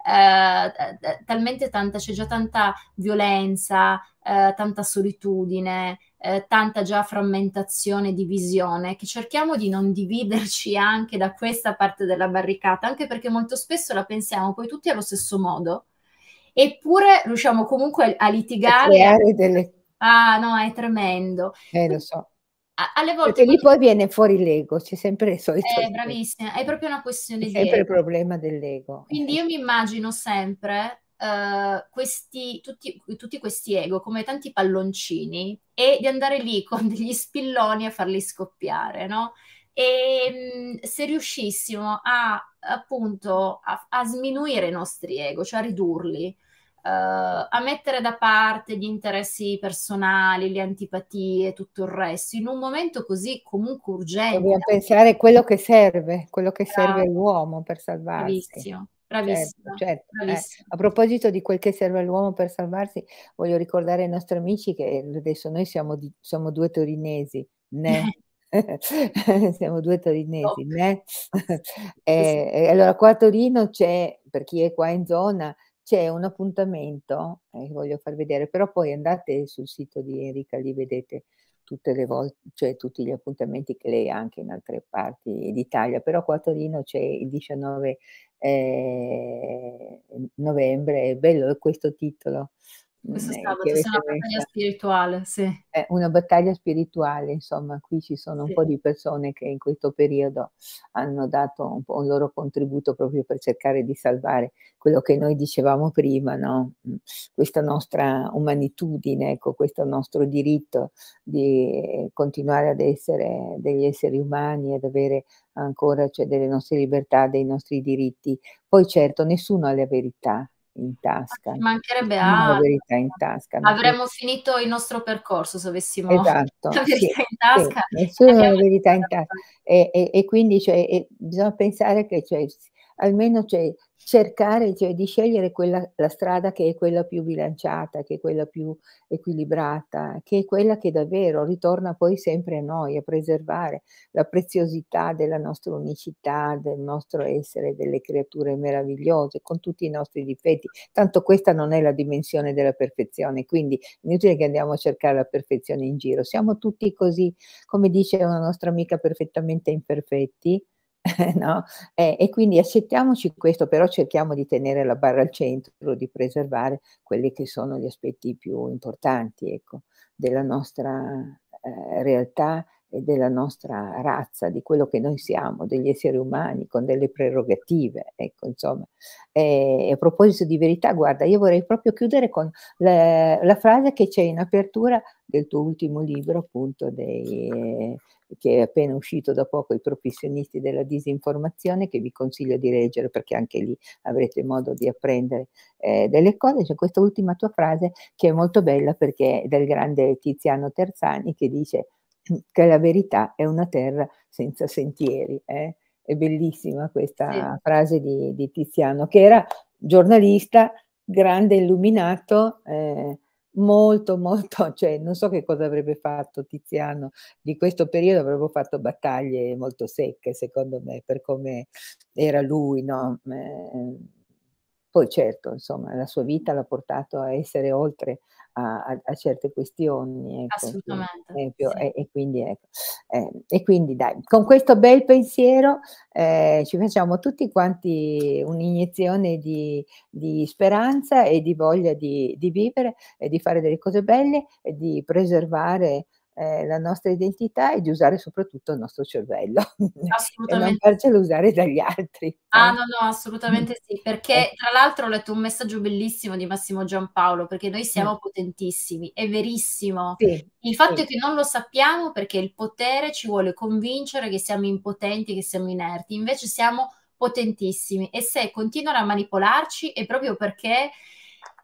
eh, talmente tanta, c'è già tanta violenza, eh, tanta solitudine, eh, tanta già frammentazione, e divisione, che cerchiamo di non dividerci anche da questa parte della barricata, anche perché molto spesso la pensiamo poi tutti allo stesso modo, eppure riusciamo comunque a litigare. A delle... Ah no, è tremendo. Eh, lo so. alle volte Perché lì poi viene fuori l'ego, c'è sempre il solito. Eh, bravissima, è proprio una questione di... È sempre ego. il problema dell'ego. Quindi io mi immagino sempre eh, questi, tutti, tutti questi ego come tanti palloncini e di andare lì con degli spilloni a farli scoppiare, no? E mm, se riuscissimo a appunto a, a sminuire i nostri ego, cioè a ridurli, Uh, a mettere da parte gli interessi personali, le antipatie, tutto il resto, in un momento così comunque urgente. Dobbiamo pensare a quello che serve, quello che serve all'uomo per salvarsi. Bravissimo. Bravissima, certo, certo. Eh, bravissima. Eh, a proposito di quel che serve all'uomo per salvarsi, voglio ricordare ai nostri amici che adesso noi siamo, di, siamo due torinesi, ne? siamo due torinesi, no. ne? e, e allora qua a Torino c'è, per chi è qua in zona, c'è un appuntamento, eh, voglio far vedere, però poi andate sul sito di Enrica, lì vedete tutte le volte, cioè tutti gli appuntamenti che lei ha anche in altre parti d'Italia, però qua a Torino c'è il 19 eh, novembre, è bello questo titolo questo sabato c'è una battaglia spirituale, sì. È eh, una battaglia spirituale, insomma, qui ci sono un po' di persone che in questo periodo hanno dato un po' un loro contributo proprio per cercare di salvare quello che noi dicevamo prima, no? Mm, questa nostra umanitudine, ecco, questo nostro diritto di continuare ad essere degli esseri umani, ad avere ancora cioè, delle nostre libertà, dei nostri diritti. Poi certo nessuno ha la verità, in tasca. Ci mancherebbe diciamo a... verità in tasca. Avremmo finito il nostro percorso se avessimo esatto, la verità sì, in tasca. Sì, la verità in tasca. E, e, e quindi cioè, e bisogna pensare che cioè, almeno cioè, cercare cioè, di scegliere quella, la strada che è quella più bilanciata, che è quella più equilibrata, che è quella che davvero ritorna poi sempre a noi, a preservare la preziosità della nostra unicità, del nostro essere delle creature meravigliose, con tutti i nostri difetti. Tanto questa non è la dimensione della perfezione, quindi inutile che andiamo a cercare la perfezione in giro. Siamo tutti così, come dice una nostra amica, perfettamente imperfetti no? eh, e quindi accettiamoci questo, però cerchiamo di tenere la barra al centro, di preservare quelli che sono gli aspetti più importanti ecco, della nostra eh, realtà e della nostra razza, di quello che noi siamo, degli esseri umani con delle prerogative. Ecco, insomma. E a proposito di verità, guarda, io vorrei proprio chiudere con la, la frase che c'è in apertura del tuo ultimo libro, appunto, dei, che è appena uscito da poco I professionisti della disinformazione, che vi consiglio di leggere perché anche lì avrete modo di apprendere eh, delle cose. C'è questa ultima tua frase che è molto bella perché è del grande Tiziano Terzani che dice mm, che la verità è una terra senza sentieri. Eh? È bellissima questa sì. frase di, di, Tiziano, che era giornalista, grande illuminato. Eh, molto, molto, cioè non so che cosa avrebbe fatto Tiziano di questo periodo, avrebbe fatto battaglie molto secche, secondo me, per come era lui, no? Eh, poi certo, insomma, la sua vita l'ha portato a essere oltre a, a, a certe questioni. Ecco, Assolutamente. sì. e, e, quindi, ecco, eh, e quindi dai, con questo bel pensiero eh, ci facciamo tutti quanti un'iniezione di, di speranza e di voglia di, di, vivere e di fare delle cose belle e di preservare eh, la nostra identità e di usare soprattutto il nostro cervello e non farcelo usare dagli altri. Ah eh. no, no, assolutamente sì, perché eh. tra l'altro ho letto un messaggio bellissimo di Massimo Giampaolo, perché noi mm. siamo potentissimi, è verissimo. Sì. Il fatto sì. è che non lo sappiamo perché il potere ci vuole convincere che siamo impotenti, che siamo inerti, invece siamo potentissimi e se continuano a manipolarci è proprio perché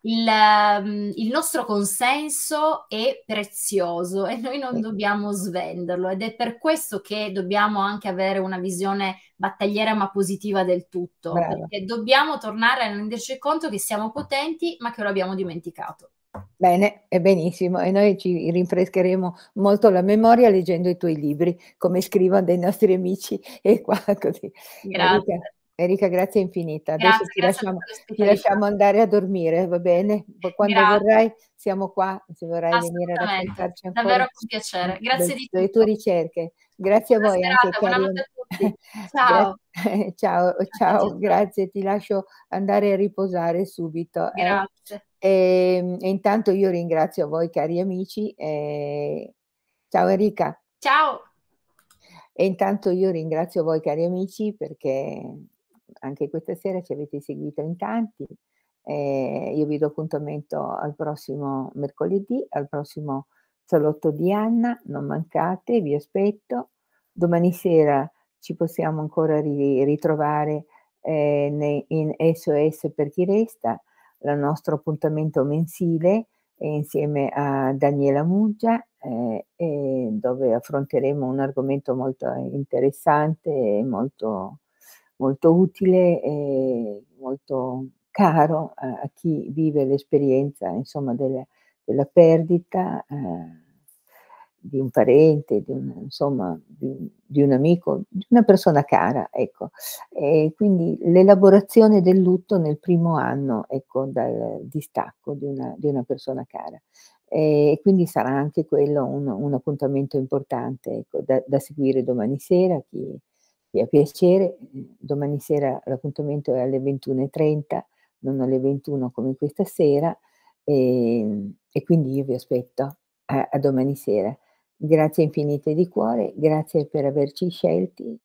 il, ehm, il, nostro consenso è prezioso e noi non dobbiamo svenderlo ed è per questo che dobbiamo anche avere una visione battagliera ma positiva del tutto, Brava. perché dobbiamo tornare a renderci conto che siamo potenti ma che lo abbiamo dimenticato. Bene, è benissimo e noi ci rinfrescheremo molto la memoria leggendo i tuoi libri, come scrivono dei nostri amici e qua così. Grazie. Erika, grazie infinita. Adesso ti, lasciamo, ti, lasciamo, andare a dormire, va bene? Quando grazie. vorrai siamo qua, se vorrai venire a raccontarci ancora. Davvero con piacere. Grazie di tutto. Le tue ricerche. Grazie Buona a voi serata, anche, Carina. Ciao. ciao. ciao, ciao, grazie. Ti lascio andare a riposare subito. Eh. Grazie. Eh. E, e, intanto io ringrazio voi cari amici. Eh. Ciao Erika. Ciao. E intanto io ringrazio voi cari amici perché anche questa sera ci avete seguito in tanti. Eh, io vi do appuntamento al prossimo mercoledì, al prossimo salotto di Anna, non mancate, vi aspetto. Domani sera ci possiamo ancora ri- ritrovare eh, in SOS per chi resta, il nostro appuntamento mensile eh, insieme a Daniela Muggia, eh, dove affronteremo un argomento molto interessante e molto molto utile e molto caro a, a chi vive l'esperienza insomma, della, della perdita eh, di un parente, di un, insomma, di, di un, amico, di una persona cara. Ecco. E quindi l'elaborazione del lutto nel primo anno ecco, dal distacco di una, di una persona cara. E quindi sarà anche quello un, un appuntamento importante ecco, da, da, seguire domani sera, chi, vi è piacere. Domani sera l'appuntamento è alle 21.30, non alle 21 come questa sera, e, ehm, e quindi io vi aspetto a, a domani sera. Grazie infinite di cuore, grazie per averci scelti.